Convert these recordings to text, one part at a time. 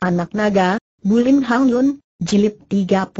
Anak Naga, Bulim Hang Yun, Jilid 34.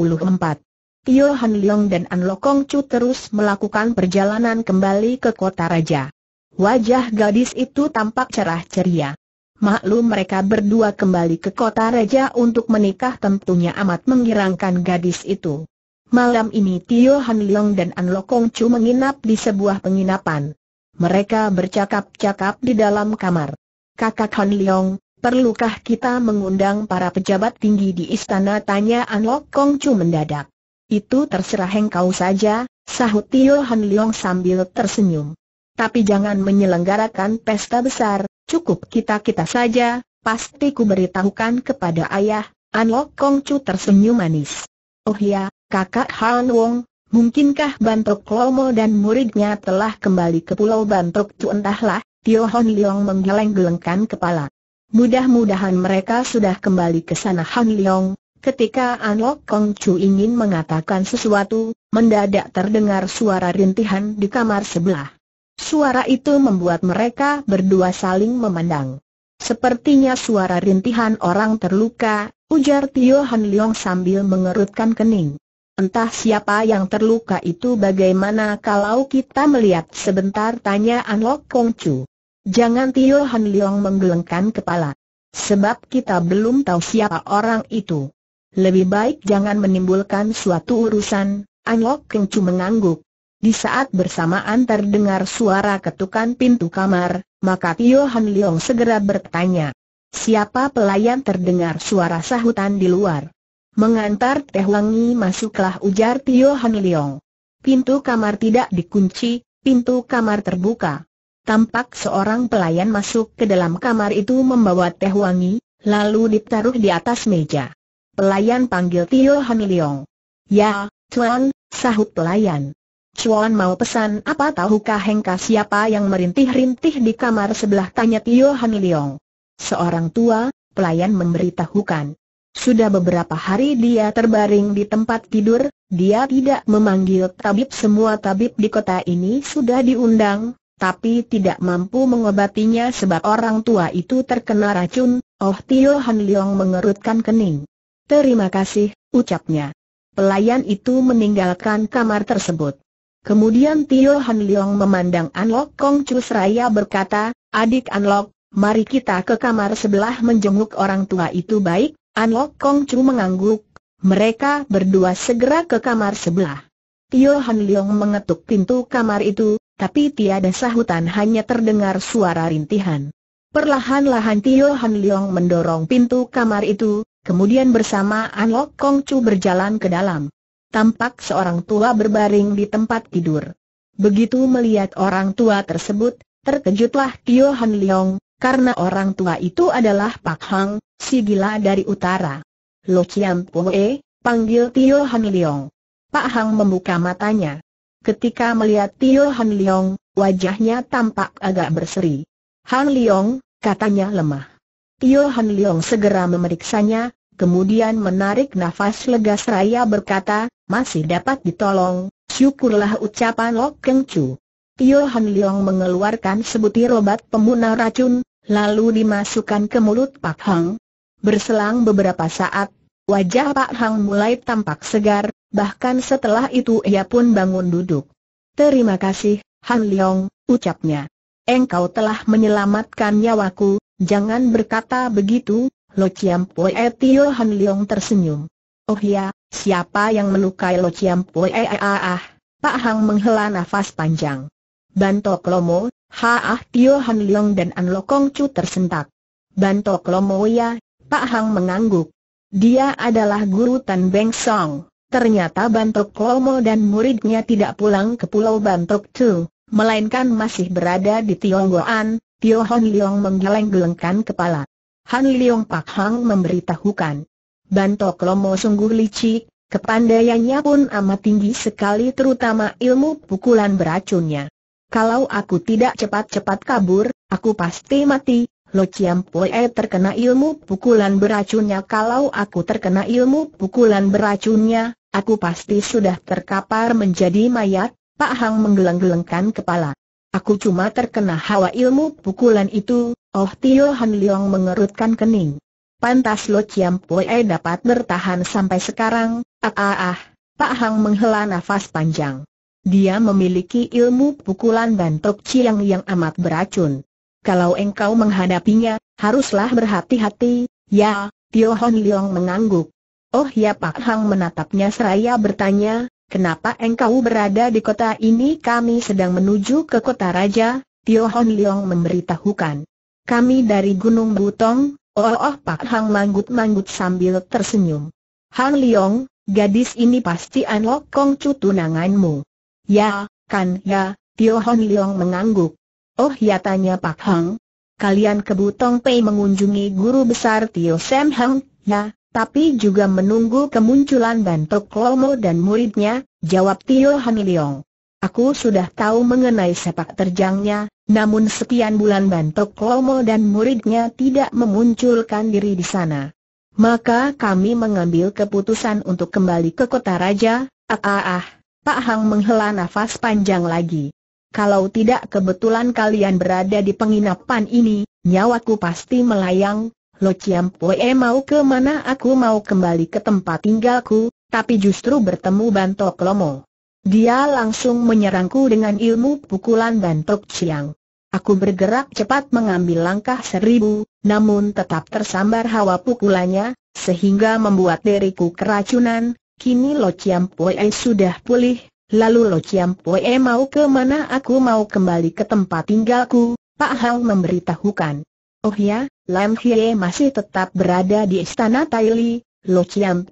Tio Han Leong dan An Lokong Chu terus melakukan perjalanan kembali ke kota raja. Wajah gadis itu tampak cerah ceria. Maklum mereka berdua kembali ke kota raja untuk menikah tentunya amat menggirangkan gadis itu. Malam ini Tio Han Leong dan An Lokong Chu menginap di sebuah penginapan. Mereka bercakap-cakap di dalam kamar. Kakak Han Leong, Perlukah kita mengundang para pejabat tinggi di istana? Tanya An Lok Kong Chu mendadak. Itu terserah engkau saja, sahut Tio Han Leong sambil tersenyum. Tapi jangan menyelenggarakan pesta besar, cukup kita-kita saja, pasti ku beritahukan kepada ayah, An Lok Kong Chu tersenyum manis. Oh ya, kakak Han Wong, mungkinkah Bantok Lomo dan muridnya telah kembali ke Pulau Bantok Chu entahlah, Tio Han Leong menggeleng-gelengkan kepala. Mudah-mudahan mereka sudah kembali ke sana Han Leong. Ketika An Lok Kong Chu ingin mengatakan sesuatu, mendadak terdengar suara rintihan di kamar sebelah. Suara itu membuat mereka berdua saling memandang. Sepertinya suara rintihan orang terluka, ujar Tio Han Leong sambil mengerutkan kening. Entah siapa yang terluka itu bagaimana kalau kita melihat sebentar tanya An Lok Kong Chu. Jangan Tio Han Leong menggelengkan kepala. Sebab kita belum tahu siapa orang itu. Lebih baik jangan menimbulkan suatu urusan, Anlok Keng Chu mengangguk. Di saat bersamaan terdengar suara ketukan pintu kamar, maka Tio Han Leong segera bertanya. Siapa pelayan terdengar suara sahutan di luar? Mengantar Teh Wangi masuklah ujar Tio Han Leong. Pintu kamar tidak dikunci, pintu kamar terbuka tampak seorang pelayan masuk ke dalam kamar itu membawa teh wangi, lalu ditaruh di atas meja. Pelayan panggil Tio Haniliong. Ya, Chuan, sahut pelayan. Chuan mau pesan apa tahukah Hengka siapa yang merintih-rintih di kamar sebelah tanya Tio Haniliong. Seorang tua, pelayan memberitahukan. Sudah beberapa hari dia terbaring di tempat tidur, dia tidak memanggil tabib semua tabib di kota ini sudah diundang, tapi tidak mampu mengobatinya sebab orang tua itu terkena racun, Oh Tio Han Leong mengerutkan kening. Terima kasih, ucapnya. Pelayan itu meninggalkan kamar tersebut. Kemudian Tio Han Leong memandang Anlok Kong Chu seraya berkata, Adik Anlok, mari kita ke kamar sebelah menjenguk orang tua itu baik, Anlok Kong Chu mengangguk, mereka berdua segera ke kamar sebelah. Tio Han Leong mengetuk pintu kamar itu, tapi tiada sahutan hanya terdengar suara rintihan. Perlahan-lahan Tio Han Leong mendorong pintu kamar itu, kemudian bersama An Lok Kong Chu berjalan ke dalam. Tampak seorang tua berbaring di tempat tidur. Begitu melihat orang tua tersebut, terkejutlah Tio Han Leong, karena orang tua itu adalah Pak Hang, si gila dari utara. Lo Chiam Pue, panggil Tio Han Leong. Pak Hang membuka matanya. Ketika melihat Tio Han Leong, wajahnya tampak agak berseri. Han Leong, katanya lemah. Tio Han Leong segera memeriksanya, kemudian menarik nafas lega seraya berkata, masih dapat ditolong, syukurlah ucapan Lok Keng Chu. Tio Han Leong mengeluarkan sebutir obat pemunah racun, lalu dimasukkan ke mulut Pak Hang. Berselang beberapa saat, wajah Pak Hang mulai tampak segar, Bahkan setelah itu ia pun bangun duduk. Terima kasih, Han Leong, ucapnya. Engkau telah menyelamatkan nyawaku, jangan berkata begitu, Lo Chiam Poe Tio Han Leong tersenyum. Oh ya, siapa yang melukai Lo Chiam Poe eh, eh, ah, ah, Pak Hang menghela nafas panjang. Bantok Lomo, ha ah Tio Han Leong dan An Lokong Chu tersentak. Bantok Lomo ya, Pak Hang mengangguk. Dia adalah guru Tan Beng Song. Ternyata Bantok Lomo dan muridnya tidak pulang ke Pulau Bantok Tu, melainkan masih berada di Tionggoan, Tio Hon Leong menggeleng-gelengkan kepala. Han Leong Pak Hang memberitahukan. Bantok Lomo sungguh licik, kepandaiannya pun amat tinggi sekali terutama ilmu pukulan beracunnya. Kalau aku tidak cepat-cepat kabur, aku pasti mati, Lo Chiam Poe terkena ilmu pukulan beracunnya kalau aku terkena ilmu pukulan beracunnya, Aku pasti sudah terkapar menjadi mayat, Pak Hang menggeleng-gelengkan kepala. Aku cuma terkena hawa ilmu pukulan itu, Oh Tio Han Leong mengerutkan kening. Pantas Lo Chiam Pue dapat bertahan sampai sekarang, ah ah ah, Pak Hang menghela nafas panjang. Dia memiliki ilmu pukulan bantok ciang yang amat beracun. Kalau engkau menghadapinya, haruslah berhati-hati, ya, Tio Han Leong mengangguk. Oh ya Pak Hang menatapnya seraya bertanya, kenapa engkau berada di kota ini kami sedang menuju ke kota raja, Tio Hon Leong memberitahukan. Kami dari Gunung Butong, oh oh Pak Hang manggut-manggut sambil tersenyum. Hang Leong, gadis ini pasti Anlok Kong Chu tunanganmu. Ya, kan ya, Tio Hon Leong mengangguk. Oh ya tanya Pak Hang. Kalian ke Butong Pei mengunjungi guru besar Tio Sam Hang, ya, tapi juga menunggu kemunculan Bantok Lomo dan muridnya, jawab Tio Hamiliong. Aku sudah tahu mengenai sepak terjangnya, namun sekian bulan Bantok Lomo dan muridnya tidak memunculkan diri di sana. Maka kami mengambil keputusan untuk kembali ke kota raja, ah ah ah, Pak Hang menghela nafas panjang lagi. Kalau tidak kebetulan kalian berada di penginapan ini, nyawaku pasti melayang, Lo Chiam Poe mau ke mana aku mau kembali ke tempat tinggalku, tapi justru bertemu Bantok Lomo. Dia langsung menyerangku dengan ilmu pukulan Bantok Chiang. Aku bergerak cepat mengambil langkah seribu, namun tetap tersambar hawa pukulannya, sehingga membuat diriku keracunan, kini Lo Chiam Poe sudah pulih, lalu Lo Chiam Poe mau ke mana aku mau kembali ke tempat tinggalku, Pak Hao memberitahukan. Oh ya, Lam Hie masih tetap berada di istana Li, Lo Chiam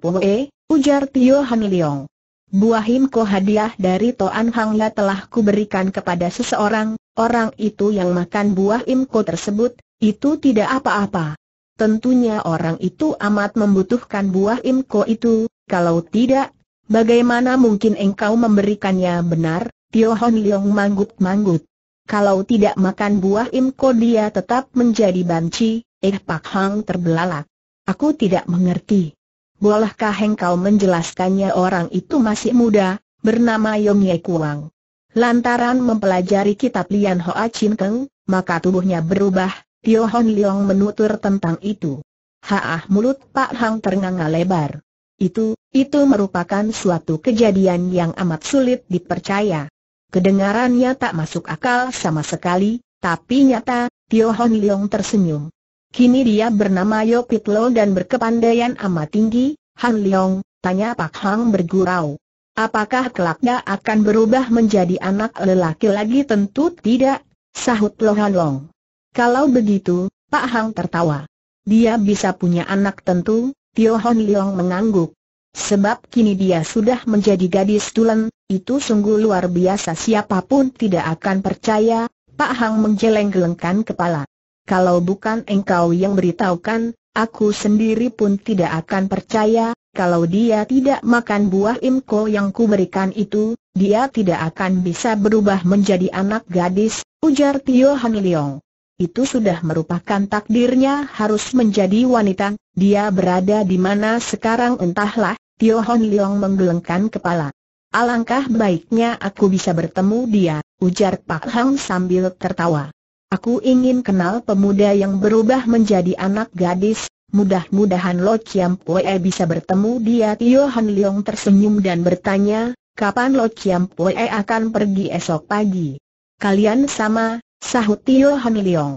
ujar Tio Han Leong. Buah himko hadiah dari Toan Hang La telah kuberikan kepada seseorang, orang itu yang makan buah imco tersebut, itu tidak apa-apa. Tentunya orang itu amat membutuhkan buah imco itu, kalau tidak, bagaimana mungkin engkau memberikannya benar, Tio Hon Leong manggut-manggut. Kalau tidak makan buah imko dia tetap menjadi banci, Eh Pak Hang terbelalak. Aku tidak mengerti. Bolehkah engkau menjelaskannya orang itu masih muda, bernama Yong Ye Kuang. Lantaran mempelajari kitab Lian Hoa Chin Keng, maka tubuhnya berubah, Tio Hon Leong menutur tentang itu. Haah mulut Pak Hang ternganga lebar. Itu, itu merupakan suatu kejadian yang amat sulit dipercaya. Kedengarannya tak masuk akal sama sekali, tapi nyata, Tio Hon Leong tersenyum. Kini dia bernama Yopit Lo dan berkepandaian amat tinggi, Han Leong, tanya Pak Hang bergurau. Apakah kelaknya akan berubah menjadi anak lelaki lagi tentu tidak, sahut Lo Han Long. Kalau begitu, Pak Hang tertawa. Dia bisa punya anak tentu, Tio Han Leong mengangguk. Sebab kini dia sudah menjadi gadis tulen, itu sungguh luar biasa siapapun tidak akan percaya, Pak Hang menjeleng-gelengkan kepala. Kalau bukan engkau yang beritahukan, aku sendiri pun tidak akan percaya, kalau dia tidak makan buah imko yang kuberikan itu, dia tidak akan bisa berubah menjadi anak gadis, ujar Tio Han Leong. Itu sudah merupakan takdirnya harus menjadi wanita, dia berada di mana sekarang entahlah, Tio Han Leong menggelengkan kepala. Alangkah baiknya aku bisa bertemu dia, ujar Pak Hang sambil tertawa. Aku ingin kenal pemuda yang berubah menjadi anak gadis, mudah-mudahan Lo Chiam Pue bisa bertemu dia Tio Han Leong tersenyum dan bertanya, kapan Lo Chiam Pue akan pergi esok pagi? Kalian sama, sahut Tio Han Leong.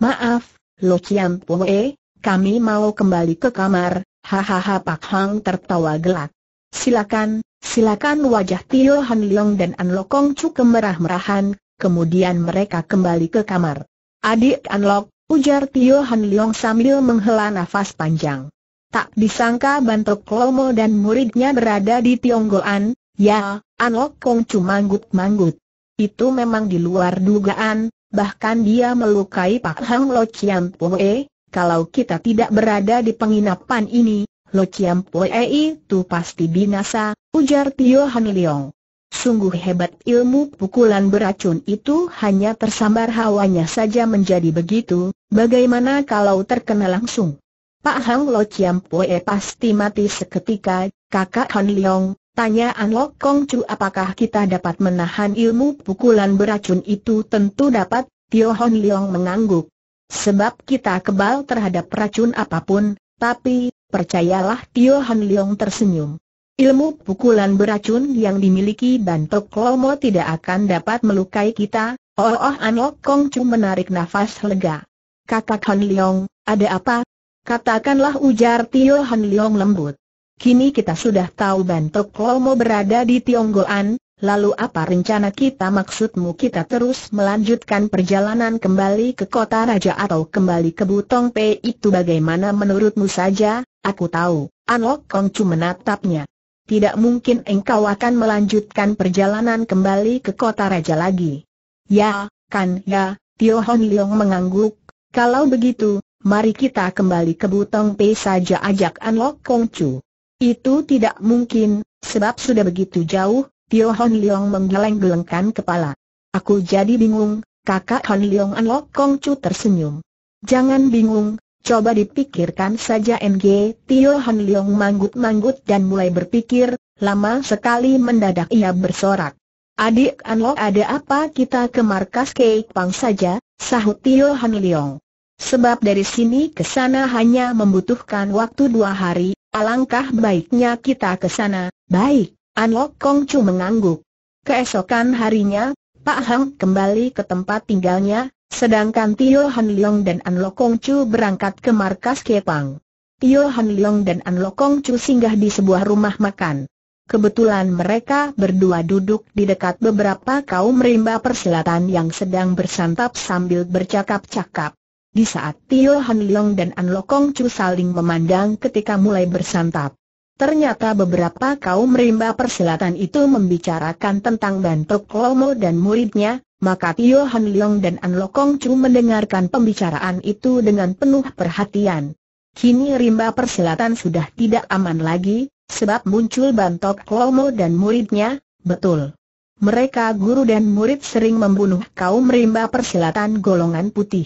Maaf, Lo Chiam Pue, kami mau kembali ke kamar, hahaha Pak Hang tertawa gelak. Silakan, silakan wajah Tio Han Leong dan An Lokong Chu kemerah-merahan, kemudian mereka kembali ke kamar. Adik Anlok, ujar Tio Han Leong sambil menghela nafas panjang. Tak disangka Bantok Klomo dan muridnya berada di Tionggoan, ya, Anlok Kong Chu manggut-manggut. Itu memang di luar dugaan, bahkan dia melukai Pak Hang Lo Chiam Poe, kalau kita tidak berada di penginapan ini, Lo Chiam Poe itu pasti binasa, ujar Tio Han Leong. Sungguh hebat ilmu pukulan beracun itu hanya tersambar hawanya saja menjadi begitu, bagaimana kalau terkena langsung? Pak Hang Lo Chiam Poe pasti mati seketika, kakak Han Leong, tanya An Lok Kong Chu apakah kita dapat menahan ilmu pukulan beracun itu tentu dapat, Tio Han Leong mengangguk. Sebab kita kebal terhadap racun apapun, tapi, percayalah Tio Han Leong tersenyum. Ilmu pukulan beracun yang dimiliki Bantok Lomo tidak akan dapat melukai kita, oh oh Anok oh Kong Chu menarik nafas lega. Kakak Han Leong, ada apa? Katakanlah ujar Tio Han Leong lembut. Kini kita sudah tahu Bantok Lomo berada di Tionggoan, lalu apa rencana kita maksudmu kita terus melanjutkan perjalanan kembali ke kota raja atau kembali ke Butong Pei itu bagaimana menurutmu saja, aku tahu, Anok oh Kong Chu menatapnya tidak mungkin engkau akan melanjutkan perjalanan kembali ke kota raja lagi. Ya, kan ya, Tio Hon Leong mengangguk. Kalau begitu, mari kita kembali ke Butong Pei saja ajak An Lok Kong Chu. Itu tidak mungkin, sebab sudah begitu jauh, Tio Hon Leong menggeleng-gelengkan kepala. Aku jadi bingung, kakak Hon Leong An Lok Kong Chu tersenyum. Jangan bingung, Coba dipikirkan saja Ng. Tio Han Leong manggut-manggut dan mulai berpikir, lama sekali mendadak ia bersorak. Adik An Lo ada apa kita ke markas Kek Pang saja, sahut Tio Han Leong. Sebab dari sini ke sana hanya membutuhkan waktu dua hari, alangkah baiknya kita ke sana, baik, An Kong Chu mengangguk. Keesokan harinya, Pak Hang kembali ke tempat tinggalnya, Sedangkan Tio Han Leong dan An Lokong Chu berangkat ke markas Kepang. Tio Han Leong dan An Lokong Chu singgah di sebuah rumah makan. Kebetulan mereka berdua duduk di dekat beberapa kaum rimba perselatan yang sedang bersantap sambil bercakap-cakap. Di saat Tio Han Leong dan An Lokong Chu saling memandang ketika mulai bersantap. Ternyata beberapa kaum rimba perselatan itu membicarakan tentang Bantok Lomo dan muridnya, maka Tio Han Leong dan An Lokong Chu mendengarkan pembicaraan itu dengan penuh perhatian. Kini rimba persilatan sudah tidak aman lagi, sebab muncul bantok Klomo dan muridnya, betul. Mereka guru dan murid sering membunuh kaum rimba persilatan golongan putih.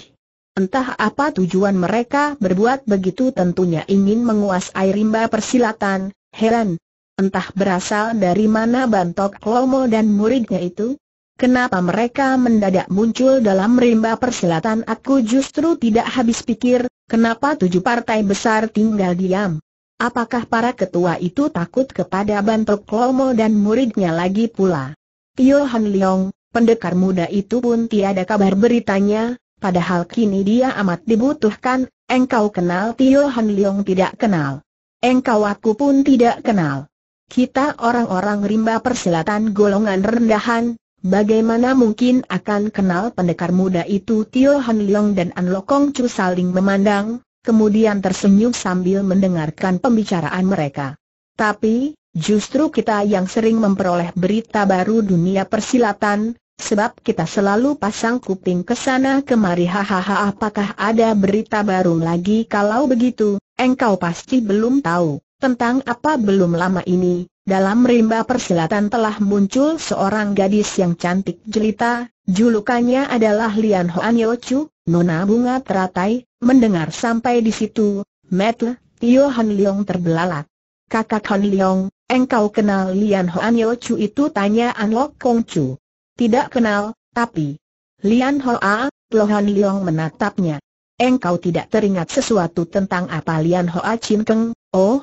Entah apa tujuan mereka berbuat begitu tentunya ingin menguasai rimba persilatan, heran. Entah berasal dari mana bantok Klomo dan muridnya itu, Kenapa mereka mendadak muncul dalam rimba persilatan aku justru tidak habis pikir, kenapa tujuh partai besar tinggal diam? Apakah para ketua itu takut kepada Bantok Klomo dan muridnya lagi pula? Tio Han Leong, pendekar muda itu pun tiada kabar beritanya, padahal kini dia amat dibutuhkan, engkau kenal Tio Han Leong tidak kenal. Engkau aku pun tidak kenal. Kita orang-orang rimba persilatan golongan rendahan, Bagaimana mungkin akan kenal pendekar muda itu Tio Han Leong dan An Lokong Chu saling memandang, kemudian tersenyum sambil mendengarkan pembicaraan mereka. Tapi, justru kita yang sering memperoleh berita baru dunia persilatan, Sebab kita selalu pasang kuping ke sana kemari hahaha apakah ada berita baru lagi kalau begitu, engkau pasti belum tahu, tentang apa belum lama ini, dalam rimba persilatan telah muncul seorang gadis yang cantik jelita, julukannya adalah Lian Hoan Yochu, Nona Bunga Teratai, mendengar sampai di situ, Metle, Tio Han Leong terbelalak. Kakak Han Leong, engkau kenal Lian Hoan Yochu itu tanya An Lok Kong Chu. Tidak kenal, tapi... Lian Hoa, Han Leong menatapnya. Engkau tidak teringat sesuatu tentang apa Lian Hoa Chin Keng? Oh,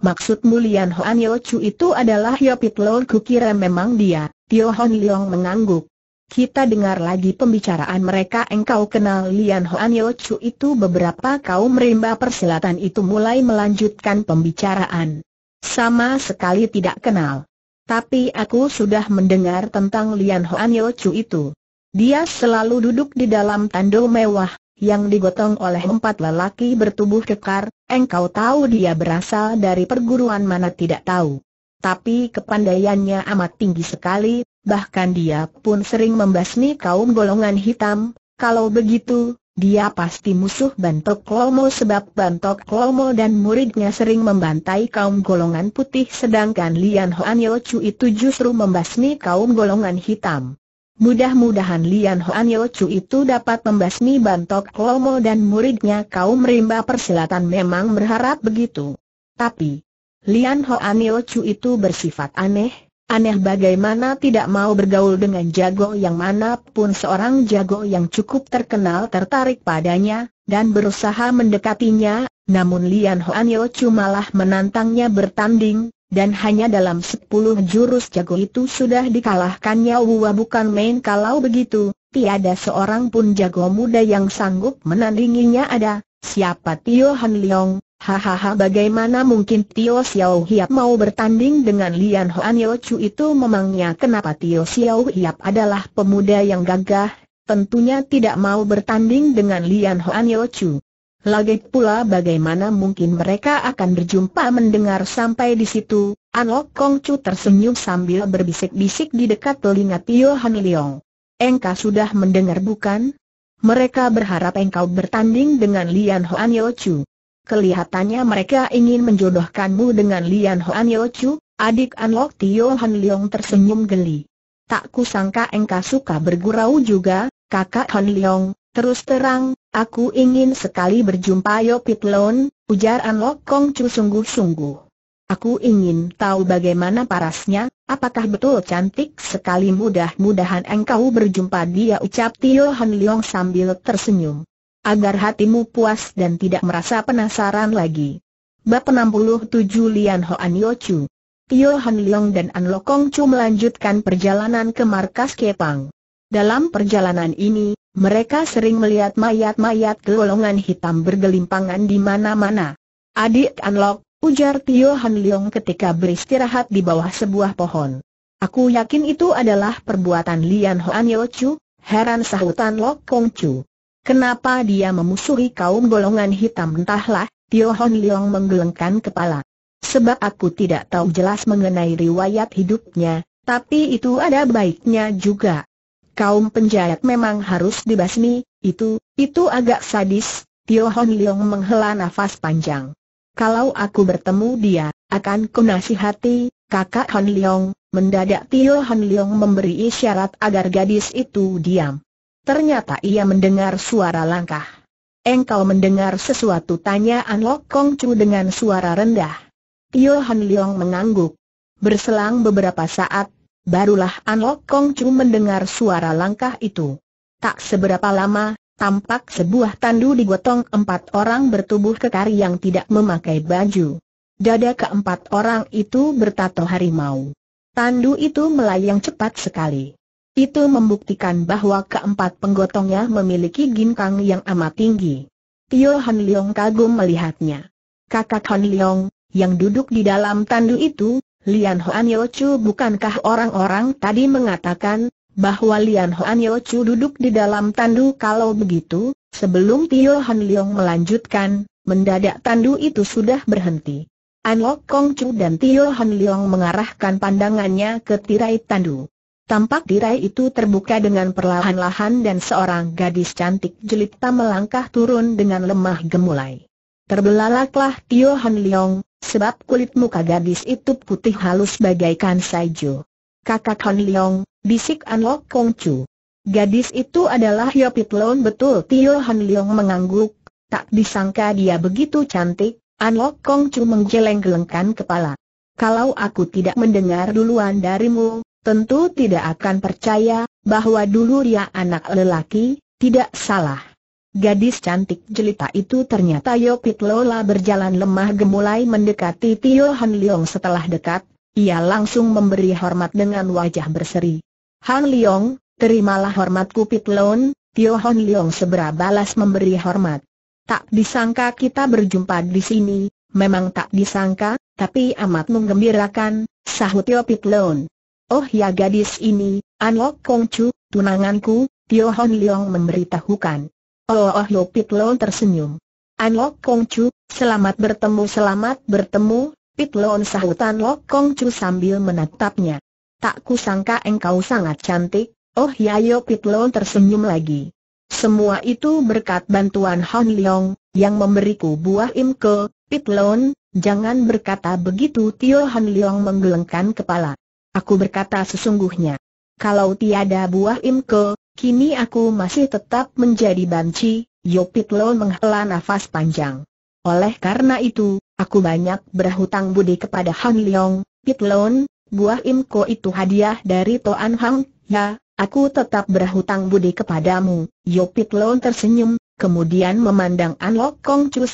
Maksud Lian Hoan Yeo Chu itu adalah Yo Pit Lor kukira memang dia, Tio Hon Leong mengangguk. Kita dengar lagi pembicaraan mereka engkau kenal Lian Hoan Yeo Chu itu beberapa kaum rimba persilatan itu mulai melanjutkan pembicaraan. Sama sekali tidak kenal. Tapi aku sudah mendengar tentang Lian Hoan Yeo Chu itu. Dia selalu duduk di dalam tanduk mewah, yang digotong oleh empat lelaki bertubuh kekar, engkau tahu dia berasal dari perguruan mana tidak tahu. Tapi kepandaiannya amat tinggi sekali, bahkan dia pun sering membasmi kaum golongan hitam, kalau begitu, dia pasti musuh Bantok Klomo sebab Bantok Klomo dan muridnya sering membantai kaum golongan putih sedangkan Lian Hoan Yo Chu itu justru membasmi kaum golongan hitam. Mudah-mudahan Lian Hoan Yeo Chu itu dapat membasmi bantok Lomo dan muridnya kaum rimba persilatan memang berharap begitu. Tapi, Lian Hoan Yeo Chu itu bersifat aneh, Aneh bagaimana tidak mau bergaul dengan jago yang manapun seorang jago yang cukup terkenal tertarik padanya, dan berusaha mendekatinya, namun Lian Hoan Yeo Chu malah menantangnya bertanding, dan hanya dalam sepuluh jurus jago itu sudah dikalahkannya Wuwa bukan main kalau begitu, tiada seorang pun jago muda yang sanggup menandinginya ada, siapa Tio Han Leong, hahaha bagaimana mungkin Tio Xiao Hiap mau bertanding dengan Lian Hoan Yeo Chu itu memangnya kenapa Tio Xiao Hiap adalah pemuda yang gagah, tentunya tidak mau bertanding dengan Lian Hoan Yeo Chu. Lagi pula bagaimana mungkin mereka akan berjumpa mendengar sampai di situ, An Lok Kong Chu tersenyum sambil berbisik-bisik di dekat telinga Tio Han Leong. Engkau sudah mendengar bukan? Mereka berharap engkau bertanding dengan Lian Hoan Yeo Chu. Kelihatannya mereka ingin menjodohkanmu dengan Lian Hoan Yeo Chu, adik An Lok Tio Han Leong tersenyum geli. Tak kusangka engkau suka bergurau juga, kakak Han Leong, Terus terang, aku ingin sekali berjumpa Yo Lon, ujar An Lok Kong Chu sungguh-sungguh. Aku ingin tahu bagaimana parasnya, apakah betul cantik sekali mudah-mudahan engkau berjumpa dia ucap Tio Han Leong sambil tersenyum. Agar hatimu puas dan tidak merasa penasaran lagi. Bab 67 Lian Hoan Yo Chu Tio Han Leong dan An Lokong Chu melanjutkan perjalanan ke markas Kepang. Dalam perjalanan ini, mereka sering melihat mayat-mayat golongan hitam bergelimpangan di mana-mana. Adik Anlok, ujar Tio Han Leong ketika beristirahat di bawah sebuah pohon. Aku yakin itu adalah perbuatan Lian Hoan Yeo Chu, heran sahutan Lok Kong Chu. Kenapa dia memusuhi kaum golongan hitam entahlah, Tio Han Leong menggelengkan kepala. Sebab aku tidak tahu jelas mengenai riwayat hidupnya, tapi itu ada baiknya juga kaum penjahat memang harus dibasmi, itu, itu agak sadis, Tio Hon Leong menghela nafas panjang. Kalau aku bertemu dia, akan ku nasihati, kakak Hon Leong, mendadak Tio Hon Leong memberi isyarat agar gadis itu diam. Ternyata ia mendengar suara langkah. Engkau mendengar sesuatu tanya An Lok Kong Chu dengan suara rendah. Tio Hon Leong mengangguk. Berselang beberapa saat, Barulah An Lok Kong Chu mendengar suara langkah itu. Tak seberapa lama, tampak sebuah tandu digotong empat orang bertubuh kekar yang tidak memakai baju. Dada keempat orang itu bertato harimau. Tandu itu melayang cepat sekali. Itu membuktikan bahwa keempat penggotongnya memiliki ginkang yang amat tinggi. Tio Han Leong kagum melihatnya. Kakak Han Leong, yang duduk di dalam tandu itu, Lian Hoan Yochu bukankah orang-orang tadi mengatakan, bahwa Lian Hoan Yochu duduk di dalam tandu kalau begitu, sebelum Tio Han Leong melanjutkan, mendadak tandu itu sudah berhenti. An Lok Kong Chu dan Tio Han Leong mengarahkan pandangannya ke tirai tandu. Tampak tirai itu terbuka dengan perlahan-lahan dan seorang gadis cantik jelita melangkah turun dengan lemah gemulai. Terbelalaklah Tio Han Leong, Sebab kulit muka gadis itu putih halus bagaikan salju. Kakak Han Leong, bisik An Lok Kong Chu. Gadis itu adalah Pit Loon betul Tio Han Leong mengangguk, tak disangka dia begitu cantik, An Lok Kong Chu menggeleng-gelengkan kepala. Kalau aku tidak mendengar duluan darimu, tentu tidak akan percaya, bahwa dulu dia anak lelaki, tidak salah. Gadis cantik jelita itu ternyata Yopit Lola berjalan lemah gemulai mendekati Tio Han Leong setelah dekat, ia langsung memberi hormat dengan wajah berseri. Han Leong, terimalah hormatku Pit Lone, Tio Han Leong segera balas memberi hormat. Tak disangka kita berjumpa di sini, memang tak disangka, tapi amat menggembirakan, sahut Pit Lone. Oh ya gadis ini, Anok Kongcu, tunanganku, Tio Han Leong memberitahukan. Oh oh Lo tersenyum. An Lok Kong Chu, selamat bertemu selamat bertemu, Pitloon sahutan Lok Kong Chu sambil menatapnya. Tak kusangka engkau sangat cantik, oh ya, Pit Pitloon tersenyum lagi. Semua itu berkat bantuan Han Leong, yang memberiku buah imke, Pitloon, jangan berkata begitu Tio Han Leong menggelengkan kepala. Aku berkata sesungguhnya. Kalau tiada buah imke, Kini aku masih tetap menjadi banci, Yopitlo menghela nafas panjang. Oleh karena itu, aku banyak berhutang budi kepada Han Leong, Pitlon, buah imko itu hadiah dari Toan Hang, ya, aku tetap berhutang budi kepadamu. Yopitlon tersenyum, kemudian memandang An Lok Kong Chu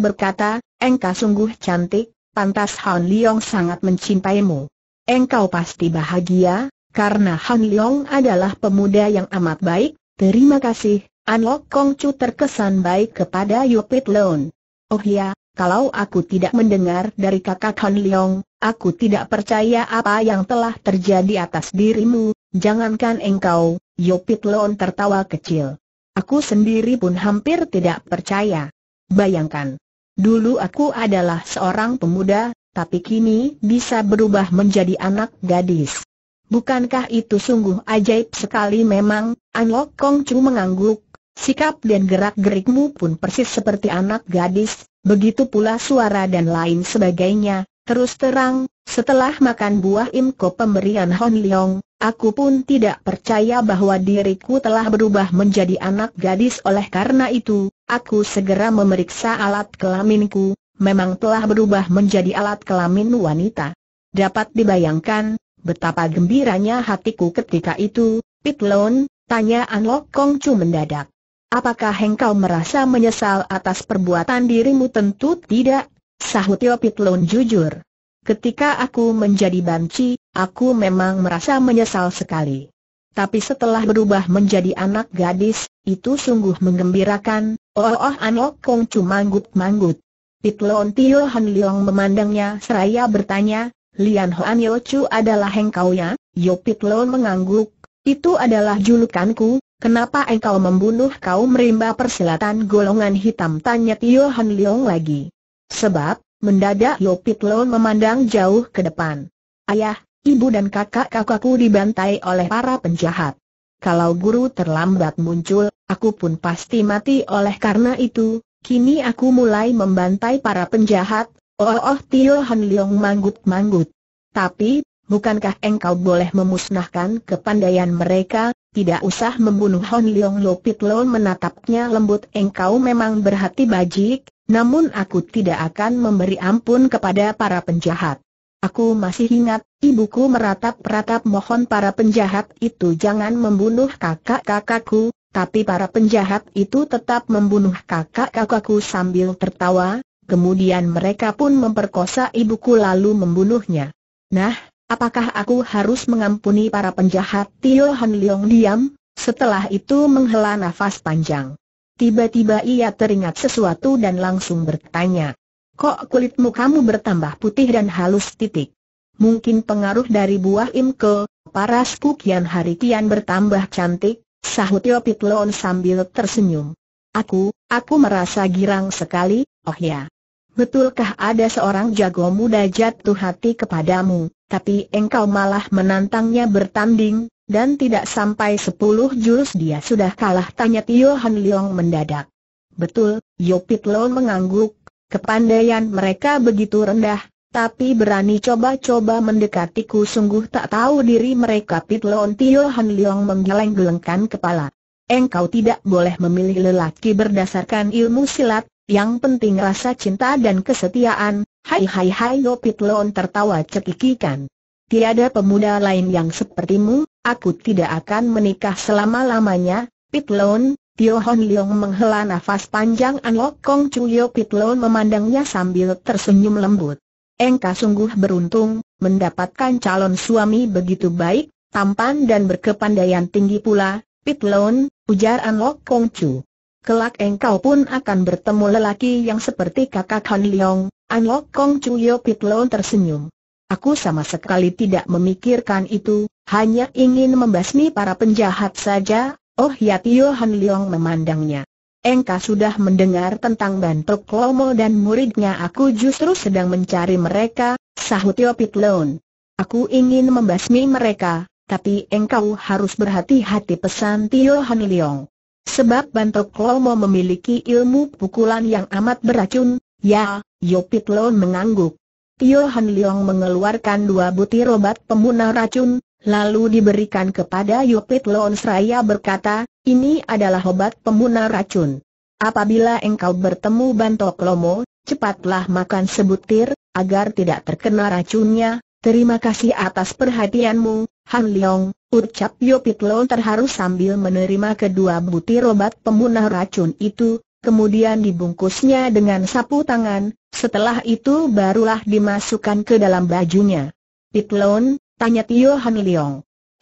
berkata, engkau sungguh cantik, pantas Han Leong sangat mencintaimu. Engkau pasti bahagia, karena Han Yong adalah pemuda yang amat baik, terima kasih, An Lok Kong Chu terkesan baik kepada Yopit Leon. Oh ya, kalau aku tidak mendengar dari kakak Han Leong, aku tidak percaya apa yang telah terjadi atas dirimu, jangankan engkau, Yopit Leon tertawa kecil. Aku sendiri pun hampir tidak percaya. Bayangkan, dulu aku adalah seorang pemuda, tapi kini bisa berubah menjadi anak gadis. Bukankah itu sungguh ajaib sekali memang, Anlok Kong Chu mengangguk, sikap dan gerak-gerikmu pun persis seperti anak gadis, begitu pula suara dan lain sebagainya, terus terang, setelah makan buah imko pemberian Hon Leong, aku pun tidak percaya bahwa diriku telah berubah menjadi anak gadis oleh karena itu, aku segera memeriksa alat kelaminku, memang telah berubah menjadi alat kelamin wanita. Dapat dibayangkan, Betapa gembiranya hatiku ketika itu, Pitlon, tanya Anlok Kong Chu mendadak. Apakah engkau merasa menyesal atas perbuatan dirimu tentu tidak? Sahut Tio Pitlon jujur. Ketika aku menjadi banci, aku memang merasa menyesal sekali. Tapi setelah berubah menjadi anak gadis, itu sungguh menggembirakan, oh oh Anlok Kong Chu manggut-manggut. Pitlon Tio Han Leong memandangnya seraya bertanya, Lian Hoan Chu adalah engkau ya? Yopit Lo mengangguk. Itu adalah julukanku, kenapa engkau membunuh kau merimba persilatan golongan hitam? Tanya Tio Han Leong lagi. Sebab, mendadak Yopit Lo memandang jauh ke depan. Ayah, ibu dan kakak-kakakku dibantai oleh para penjahat. Kalau guru terlambat muncul, aku pun pasti mati oleh karena itu, kini aku mulai membantai para penjahat, Oh, oh Tio Han Leong manggut-manggut. Tapi, bukankah engkau boleh memusnahkan kepandaian mereka, tidak usah membunuh Han Leong Lopit Lo menatapnya lembut engkau memang berhati bajik, namun aku tidak akan memberi ampun kepada para penjahat. Aku masih ingat, ibuku meratap-ratap mohon para penjahat itu jangan membunuh kakak-kakakku, tapi para penjahat itu tetap membunuh kakak-kakakku sambil tertawa, Kemudian mereka pun memperkosa ibuku lalu membunuhnya. Nah, apakah aku harus mengampuni para penjahat Tio Han Leong diam? Setelah itu menghela nafas panjang. Tiba-tiba ia teringat sesuatu dan langsung bertanya. Kok kulitmu kamu bertambah putih dan halus titik? Mungkin pengaruh dari buah imke, parasku kian hari kian bertambah cantik, sahut Yopit Leon sambil tersenyum. Aku, aku merasa girang sekali, oh ya. Betulkah ada seorang jago muda jatuh hati kepadamu, tapi engkau malah menantangnya bertanding, dan tidak sampai sepuluh jurus dia sudah kalah tanya Tio Han Leong mendadak. Betul, Yopit Lo mengangguk, kepandaian mereka begitu rendah, tapi berani coba-coba mendekatiku sungguh tak tahu diri mereka Pitlon Tio Han Leong menggeleng-gelengkan kepala. Engkau tidak boleh memilih lelaki berdasarkan ilmu silat, yang penting rasa cinta dan kesetiaan, hai hai hai Yopit Leon tertawa cekikikan. Tiada pemuda lain yang sepertimu, aku tidak akan menikah selama-lamanya, Pitlon, Tio Hon Leong menghela nafas panjang Anok Kong Yo Pitlon memandangnya sambil tersenyum lembut. Engkau sungguh beruntung, mendapatkan calon suami begitu baik, tampan dan berkepandaian tinggi pula, Pitlon, ujar Anok Kong Chu kelak engkau pun akan bertemu lelaki yang seperti kakak Han Leong, An Lok Kong Pit Loon tersenyum. Aku sama sekali tidak memikirkan itu, hanya ingin membasmi para penjahat saja, oh ya Tio Han Leong memandangnya. Engkau sudah mendengar tentang bantuk Lomo dan muridnya aku justru sedang mencari mereka, sahut Tio Loon. Aku ingin membasmi mereka, tapi engkau harus berhati-hati pesan Tio Han Leong. Sebab Bantok Lomo memiliki ilmu pukulan yang amat beracun, ya, Yopit Lon mengangguk. Tio Han Leong mengeluarkan dua butir obat pemunah racun, lalu diberikan kepada Yopit Lon seraya berkata, ini adalah obat pemunah racun. Apabila engkau bertemu Bantok Lomo, cepatlah makan sebutir, agar tidak terkena racunnya, terima kasih atas perhatianmu, Han Leong, Ucap Yopitlon terharu sambil menerima kedua butir obat pembunuh racun itu, kemudian dibungkusnya dengan sapu tangan, setelah itu barulah dimasukkan ke dalam bajunya. Pitlon, tanya Tio Han Leong.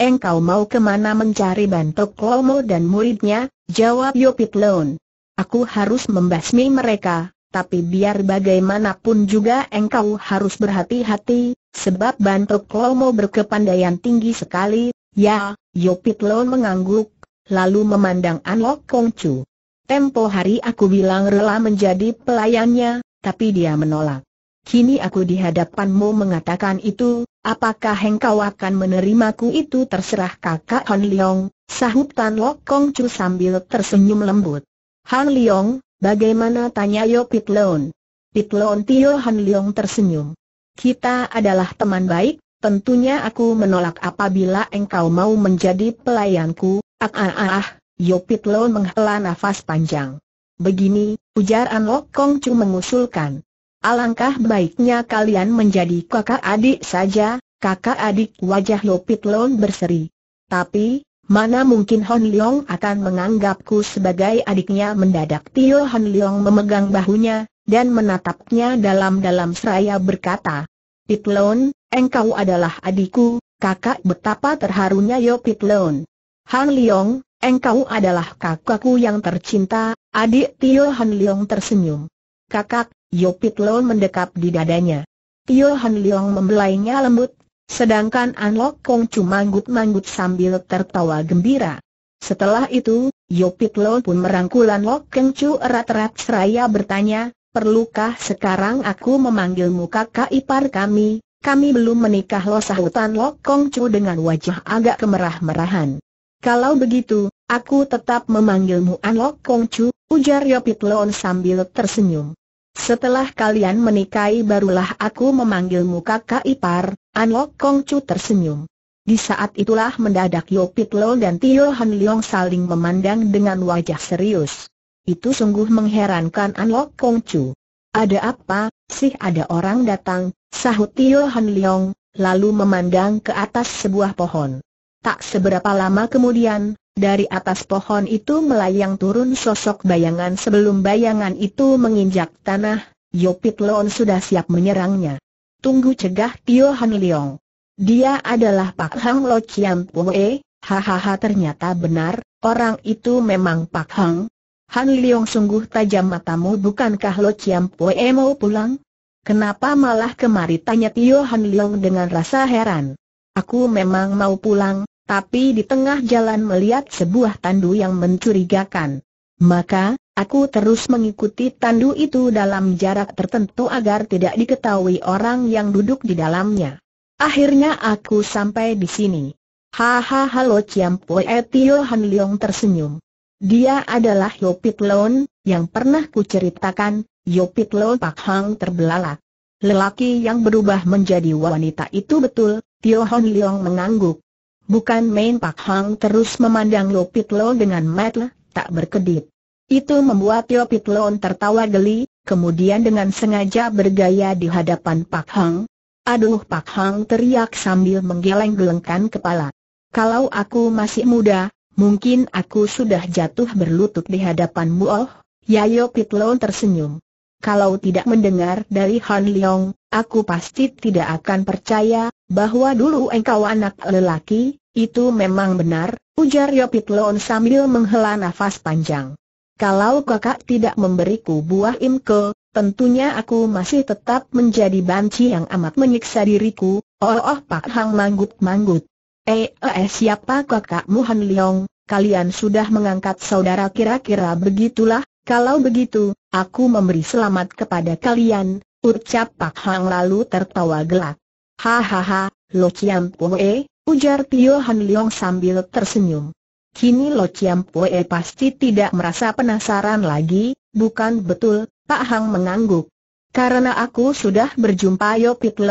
Engkau mau kemana mencari Bantok Lomo dan muridnya? Jawab Yopit Aku harus membasmi mereka, tapi biar bagaimanapun juga engkau harus berhati-hati, sebab Bantok Lomo berkepandaian tinggi sekali, Ya, Yopit Lo mengangguk, lalu memandang Anlok Kong Chu. Tempo hari aku bilang rela menjadi pelayannya, tapi dia menolak. Kini aku di hadapanmu mengatakan itu, apakah engkau akan menerimaku itu terserah kakak Han Leong, sahut Tan Lok Kong Chu sambil tersenyum lembut. Han Leong, bagaimana tanya Yo Pit Leon? Pit Leon Tio Han Leong tersenyum. Kita adalah teman baik, Tentunya aku menolak apabila engkau mau menjadi pelayanku, ah ah ah, ah. Yopit Lo menghela nafas panjang. Begini, ujar An Lok Kong Chu mengusulkan. Alangkah baiknya kalian menjadi kakak adik saja, kakak adik wajah Yopit Lo berseri. Tapi, mana mungkin Hon Leong akan menganggapku sebagai adiknya mendadak Tio Hon Leong memegang bahunya, dan menatapnya dalam-dalam seraya berkata, Pitlon, Engkau adalah adikku, kakak betapa terharunya Yopit Leon. Han Leong, engkau adalah kakakku yang tercinta, adik Tio Han Leong tersenyum. Kakak, Yopit Leon mendekap di dadanya. Tio Han Leong membelainya lembut, sedangkan An Lok Kong cuma manggut-manggut sambil tertawa gembira. Setelah itu, Yopit Leon pun merangkul An Lok Kong Chu erat-erat seraya bertanya, Perlukah sekarang aku memanggilmu kakak ipar kami, kami belum menikah loh sahutan Lok Kong Chu dengan wajah agak kemerah-merahan. Kalau begitu, aku tetap memanggilmu An Lok Kong Chu, ujar Yopit Leon sambil tersenyum. Setelah kalian menikahi barulah aku memanggilmu kakak ipar, An Lok Kong Chu tersenyum. Di saat itulah mendadak Yopit Leon dan Tio Han Leong saling memandang dengan wajah serius. Itu sungguh mengherankan An Lok Kong Chu. Ada apa, sih ada orang datang, sahut Tio Han Leong, lalu memandang ke atas sebuah pohon. Tak seberapa lama kemudian, dari atas pohon itu melayang turun sosok bayangan sebelum bayangan itu menginjak tanah, Yopit Loon sudah siap menyerangnya. Tunggu cegah Tio Han Leong. Dia adalah Pak Hang Lo Chiam Pue, hahaha ternyata benar, orang itu memang Pak Hang, Han Liong sungguh tajam matamu bukankah Lo Chiam Poe mau pulang? Kenapa malah kemari tanya Tio Han Liong dengan rasa heran. Aku memang mau pulang, tapi di tengah jalan melihat sebuah tandu yang mencurigakan. Maka, aku terus mengikuti tandu itu dalam jarak tertentu agar tidak diketahui orang yang duduk di dalamnya. Akhirnya aku sampai di sini. Hahaha Lo Chiam Poe Tio Han Liong tersenyum. Dia adalah Yopit yang pernah kuceritakan, Yopit Lon Pak Hang terbelalak. Lelaki yang berubah menjadi wanita itu betul, Tio Hon Leong mengangguk. Bukan main Pak Hang terus memandang Yopit dengan mata, tak berkedip. Itu membuat Yopit tertawa geli, kemudian dengan sengaja bergaya di hadapan Pak Hang. Aduh Pak Hang teriak sambil menggeleng-gelengkan kepala. Kalau aku masih muda, mungkin aku sudah jatuh berlutut di hadapanmu oh, Yayo Pitlon tersenyum. Kalau tidak mendengar dari Han Leong, aku pasti tidak akan percaya, bahwa dulu engkau anak lelaki, itu memang benar, ujar Yopitlon sambil menghela nafas panjang. Kalau kakak tidak memberiku buah imke, tentunya aku masih tetap menjadi banci yang amat menyiksa diriku, oh oh Pak Hang manggut-manggut. Eh, eh siapa kakakmu Han Leong, kalian sudah mengangkat saudara kira-kira begitulah, kalau begitu, aku memberi selamat kepada kalian, ucap Pak Hang lalu tertawa gelak. Hahaha, Lo Chiam Pue, ujar Tio Han Leong sambil tersenyum. Kini Lo Chiam Pue pasti tidak merasa penasaran lagi, bukan betul, Pak Hang mengangguk. Karena aku sudah berjumpa Yopit Pit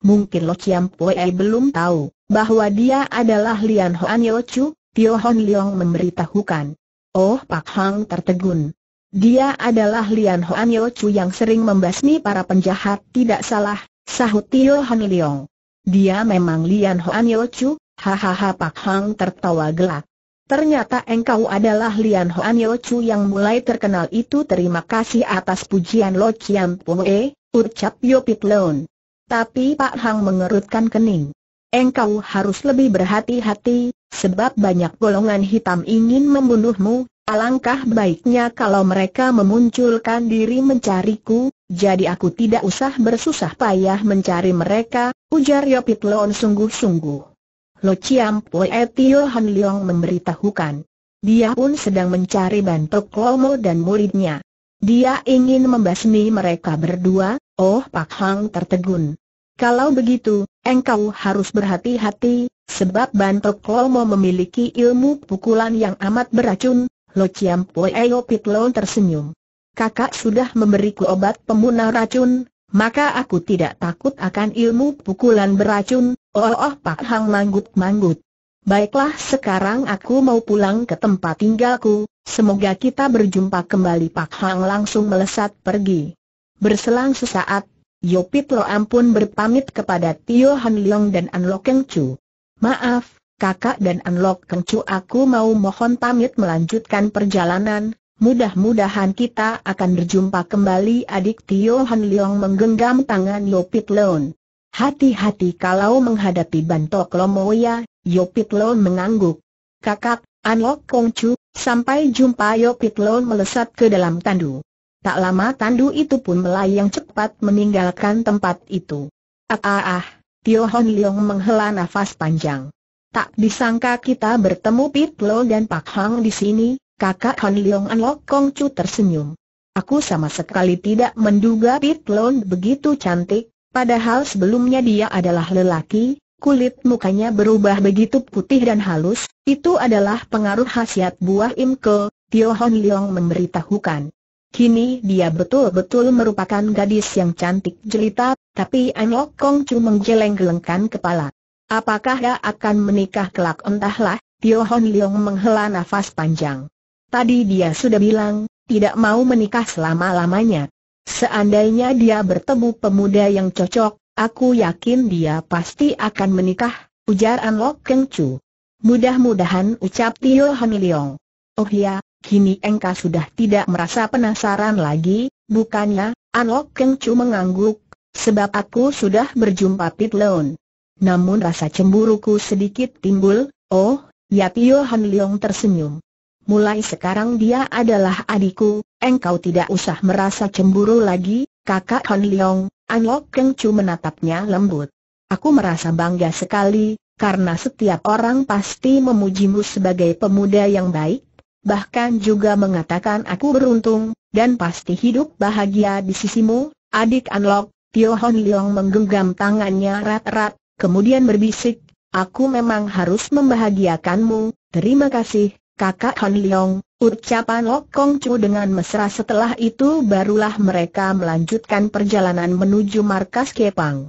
mungkin Lo Chiam Pue belum tahu bahwa dia adalah Lian Hoan Yeo Chu, Tio Hon Leong memberitahukan. Oh Pak Hang tertegun. Dia adalah Lian Hoan Yeo Chu yang sering membasmi para penjahat tidak salah, sahut Tio Hon Leong. Dia memang Lian Hoan Yeo Chu, hahaha Pak Hang tertawa gelak. Ternyata engkau adalah Lian Hoan Yeo Chu yang mulai terkenal itu terima kasih atas pujian Lo Chiam Pue, ucap Yopit Leon. Tapi Pak Hang mengerutkan kening engkau harus lebih berhati-hati, sebab banyak golongan hitam ingin membunuhmu, alangkah baiknya kalau mereka memunculkan diri mencariku, jadi aku tidak usah bersusah payah mencari mereka, ujar Yopit Loon sungguh-sungguh. Lo Chiam Pue Tio Han Leong memberitahukan. Dia pun sedang mencari Bantok Lomo dan muridnya. Dia ingin membasmi mereka berdua, oh Pak Hang tertegun. Kalau begitu, engkau harus berhati-hati, sebab Bantok Lomo memiliki ilmu pukulan yang amat beracun, Lo Chiam Pue Eo Pitlon tersenyum. Kakak sudah memberiku obat pembunuh racun, maka aku tidak takut akan ilmu pukulan beracun, oh oh Pak Hang manggut-manggut. Baiklah sekarang aku mau pulang ke tempat tinggalku, semoga kita berjumpa kembali Pak Hang langsung melesat pergi. Berselang sesaat, Yopit Lo ampun berpamit kepada Tio Han Leong dan An Lok Keng Chu. Maaf, kakak dan An Lok Keng Chu aku mau mohon pamit melanjutkan perjalanan, mudah-mudahan kita akan berjumpa kembali adik Tio Han Leong menggenggam tangan Yopit Lo. Hati-hati kalau menghadapi Bantok Lomoya, Yopit Lo mengangguk. Kakak, An Lok Keng Chu, sampai jumpa Yopit Lo melesat ke dalam tandu. Tak lama tandu itu pun melayang cepat meninggalkan tempat itu. Ah ah ah, Tio Hon Leong menghela nafas panjang. Tak disangka kita bertemu Pit Lo dan Pak Hang di sini, kakak Hon Leong An Lok Kong Chu tersenyum. Aku sama sekali tidak menduga Pit Lo begitu cantik, padahal sebelumnya dia adalah lelaki, kulit mukanya berubah begitu putih dan halus, itu adalah pengaruh khasiat buah imke, Tio Hon Leong memberitahukan. Kini dia betul-betul merupakan gadis yang cantik jelita, tapi An Lok Kong Chu menggeleng-gelengkan kepala. Apakah dia akan menikah kelak entahlah, Tio Hon Leong menghela nafas panjang. Tadi dia sudah bilang, tidak mau menikah selama-lamanya. Seandainya dia bertemu pemuda yang cocok, aku yakin dia pasti akan menikah, ujar An Lok Kong Chu. Mudah-mudahan ucap Tio Hon Leong. Oh ya, Kini engkau sudah tidak merasa penasaran lagi, bukannya, Anlok Keng Chu mengangguk, sebab aku sudah berjumpa Pit Leon. Namun rasa cemburuku sedikit timbul, oh, ya Tio Han Leong tersenyum. Mulai sekarang dia adalah adikku, engkau tidak usah merasa cemburu lagi, kakak Han Leong, Anlok Keng Chu menatapnya lembut. Aku merasa bangga sekali, karena setiap orang pasti memujimu sebagai pemuda yang baik, bahkan juga mengatakan aku beruntung, dan pasti hidup bahagia di sisimu, adik Anlok, Tio Hon Leong menggenggam tangannya rat-rat, kemudian berbisik, aku memang harus membahagiakanmu, terima kasih, kakak Hon Leong, ucapan Lok Kong Chu dengan mesra setelah itu barulah mereka melanjutkan perjalanan menuju markas Kepang.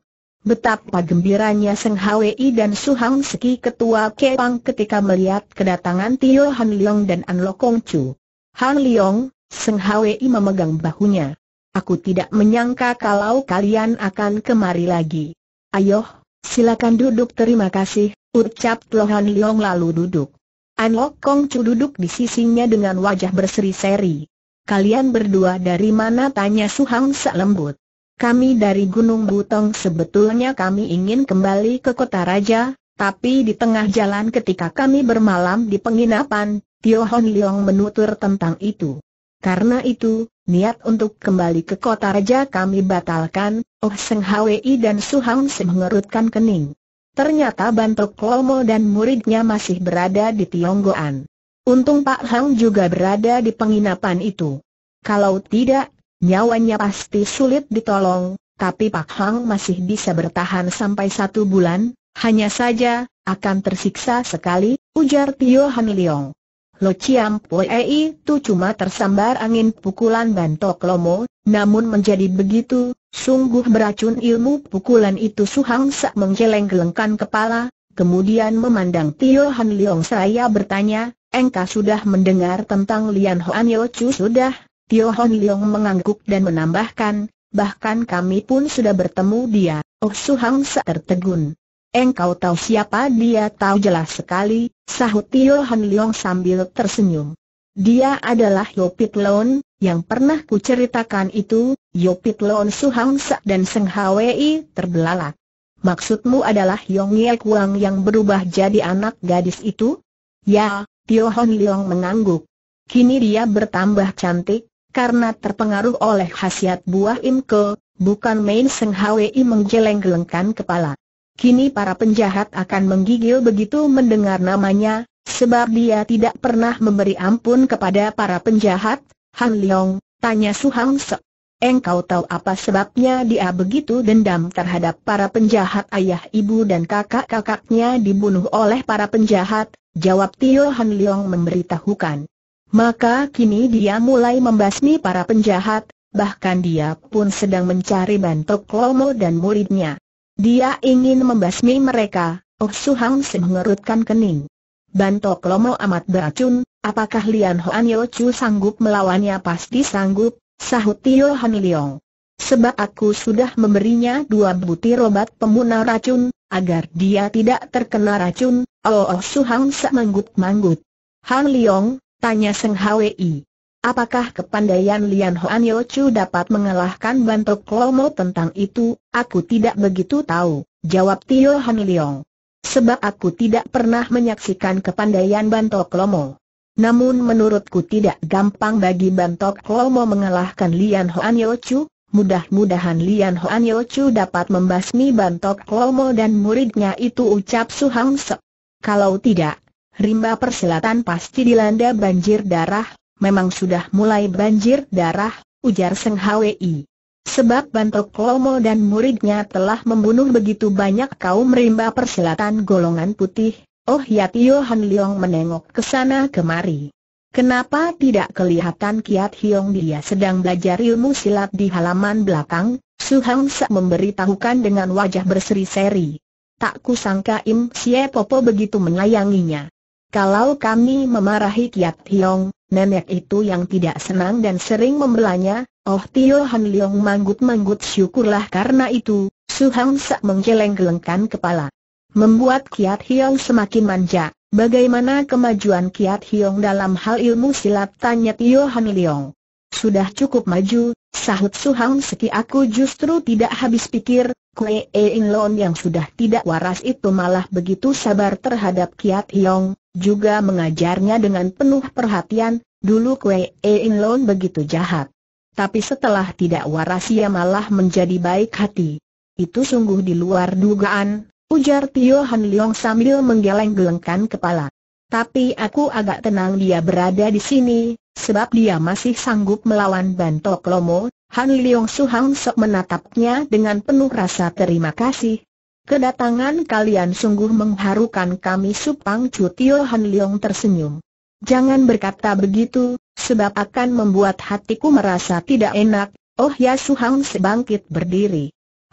Betapa gembiranya Seng Hwi dan Su Hang Seki ketua Kepang ketika melihat kedatangan Tio Han Leong dan An Kong Chu. Han Leong, Seng Hwi memegang bahunya. Aku tidak menyangka kalau kalian akan kemari lagi. Ayoh, silakan duduk terima kasih, ucap Tio Han Leong lalu duduk. An Kong Chu duduk di sisinya dengan wajah berseri-seri. Kalian berdua dari mana tanya Su Hang lembut kami dari Gunung Butong sebetulnya kami ingin kembali ke kota raja, tapi di tengah jalan ketika kami bermalam di penginapan, Tio Hon Leong menutur tentang itu. Karena itu, niat untuk kembali ke kota raja kami batalkan, Oh Seng Hwi dan Su Hang Se mengerutkan kening. Ternyata Bantok Lomo dan muridnya masih berada di Tionggoan. Untung Pak Hang juga berada di penginapan itu. Kalau tidak, Nyawanya pasti sulit ditolong, tapi Pak Hang masih bisa bertahan sampai satu bulan, hanya saja, akan tersiksa sekali, ujar Tio Hamiliong. Lo Chiam Ei itu cuma tersambar angin pukulan bantok lomo, namun menjadi begitu, sungguh beracun ilmu pukulan itu Hang Sa menggeleng-gelengkan kepala, kemudian memandang Tio Han Leong Saya bertanya, Engkau sudah mendengar tentang Lian Hoan Yo Chu sudah? Tio Hon Leong mengangguk dan menambahkan, bahkan kami pun sudah bertemu dia, Oh Su Hang tertegun. Engkau tahu siapa dia tahu jelas sekali, sahut Tio Hon Leong sambil tersenyum. Dia adalah Yopit Leon, yang pernah kuceritakan itu, Yopit Leon Su Hang dan Seng Hwi terbelalak. Maksudmu adalah Yong Ye Kuang yang berubah jadi anak gadis itu? Ya, Tio Hon Leong mengangguk. Kini dia bertambah cantik, karena terpengaruh oleh khasiat buah Imko, bukan main Seng Hwi menggeleng-gelengkan kepala. Kini para penjahat akan menggigil begitu mendengar namanya, sebab dia tidak pernah memberi ampun kepada para penjahat. Han Leong, tanya Su Hang Se. Engkau tahu apa sebabnya dia begitu dendam terhadap para penjahat ayah ibu dan kakak-kakaknya dibunuh oleh para penjahat? Jawab Tio Han Leong memberitahukan. Maka kini dia mulai membasmi para penjahat, bahkan dia pun sedang mencari bantuan Lomo dan muridnya. Dia ingin membasmi mereka, Oh Su Hang mengerutkan kening. Bantok Lomo amat beracun, apakah Lian Hoan Yo Chu sanggup melawannya pasti sanggup, sahut Tio Han Leong. Sebab aku sudah memberinya dua butir obat pemunah racun, agar dia tidak terkena racun, Oh, oh Su Hang manggut-manggut. Han Leong, Tanya Seng Hwi. Apakah kepandaian Lian Hoan Yeo Chu dapat mengalahkan Bantok Lomo tentang itu, aku tidak begitu tahu, jawab Tio Han Leong. Sebab aku tidak pernah menyaksikan kepandaian Bantok Lomo. Namun menurutku tidak gampang bagi Bantok Lomo mengalahkan Lian Hoan Yeo Chu, mudah-mudahan Lian Hoan Yeo Chu dapat membasmi Bantok Lomo dan muridnya itu ucap Su Hang Sek. Kalau tidak, rimba persilatan pasti dilanda banjir darah, memang sudah mulai banjir darah, ujar Seng Hwi. Sebab Bantok Lomo dan muridnya telah membunuh begitu banyak kaum rimba persilatan golongan putih, Oh Yatio Han Leong menengok ke sana kemari. Kenapa tidak kelihatan Kiat Hiong dia sedang belajar ilmu silat di halaman belakang? Su Hang Sa memberitahukan dengan wajah berseri-seri. Tak kusangka Im Popo begitu menyayanginya. Kalau kami memarahi Kiat Hiong, nenek itu yang tidak senang dan sering membelanya, oh Tio Han Leong manggut-manggut syukurlah karena itu, Su Hang Sak menggeleng-gelengkan kepala. Membuat Kiat Hiong semakin manja, bagaimana kemajuan Kiat Hiong dalam hal ilmu silat tanya Tio Han Leong. Sudah cukup maju, sahut Suhaun Seki aku justru tidak habis pikir, Kue E In Lon yang sudah tidak waras itu malah begitu sabar terhadap Kiat Hiong, juga mengajarnya dengan penuh perhatian, dulu Kue E In Lon begitu jahat. Tapi setelah tidak waras ia malah menjadi baik hati. Itu sungguh di luar dugaan, ujar Tio Han Leong sambil menggeleng-gelengkan kepala. Tapi aku agak tenang dia berada di sini, sebab dia masih sanggup melawan Bantok Lomo. Han Su Hang Sok menatapnya dengan penuh rasa terima kasih. Kedatangan kalian sungguh mengharukan kami Supang Tio Han Leong tersenyum. Jangan berkata begitu, sebab akan membuat hatiku merasa tidak enak. Oh ya Su Hang sebangkit berdiri.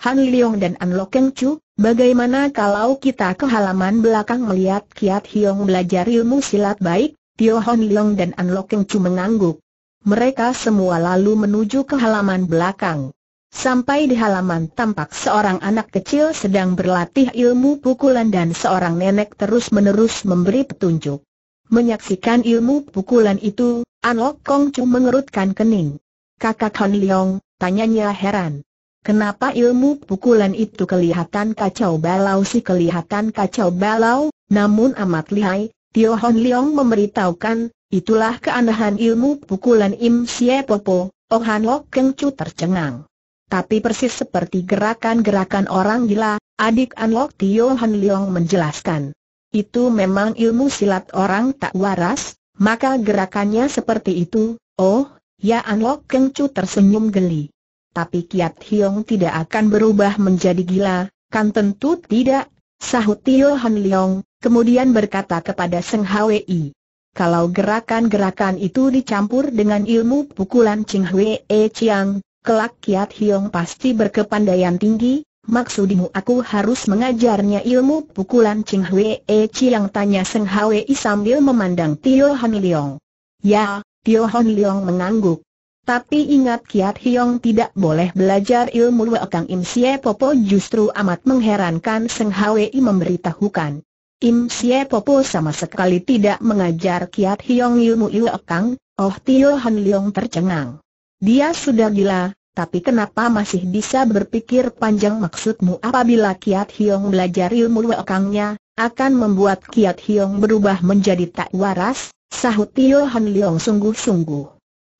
Han Leong dan An Lokeng Chu, Bagaimana kalau kita ke halaman belakang melihat Kiat Hiong belajar ilmu silat baik? Tio Hon Leong dan An Lok Keng Chu mengangguk. Mereka semua lalu menuju ke halaman belakang. Sampai di halaman tampak seorang anak kecil sedang berlatih ilmu pukulan dan seorang nenek terus-menerus memberi petunjuk. Menyaksikan ilmu pukulan itu, An Lok Keng Chu mengerutkan kening. Kakak Hon Leong, tanyanya heran. Kenapa ilmu pukulan itu kelihatan kacau balau sih kelihatan kacau balau, namun amat lihai, Tio Hon Leong memberitahukan, itulah keanehan ilmu pukulan Im Sye Popo, Oh Han Lok Keng Chu tercengang. Tapi persis seperti gerakan-gerakan orang gila, adik An Lok Tio Hon Leong menjelaskan. Itu memang ilmu silat orang tak waras, maka gerakannya seperti itu, oh, ya An Lok Keng Chu tersenyum geli tapi Kiat Hiong tidak akan berubah menjadi gila, kan tentu tidak, sahut Tio Han Leong, kemudian berkata kepada Seng Hwi. Kalau gerakan-gerakan itu dicampur dengan ilmu pukulan Ching Hwe E Chiang, kelak Kiat Hiong pasti berkepandaian tinggi, Maksudimu aku harus mengajarnya ilmu pukulan Ching Hwe E Chiang tanya Seng Hwi sambil memandang Tio Han Leong. Ya, Tio Han Leong mengangguk. Tapi ingat Kiat Hiong tidak boleh belajar ilmu Wekang Im Sie Popo justru amat mengherankan Seng Hwi memberitahukan. Im Sie Popo sama sekali tidak mengajar Kiat Hiong ilmu Wekang, Oh Tio Han Leong tercengang. Dia sudah gila, tapi kenapa masih bisa berpikir panjang maksudmu apabila Kiat Hiong belajar ilmu Wekangnya, akan membuat Kiat Hiong berubah menjadi tak waras, sahut Tio Han Leong sungguh-sungguh.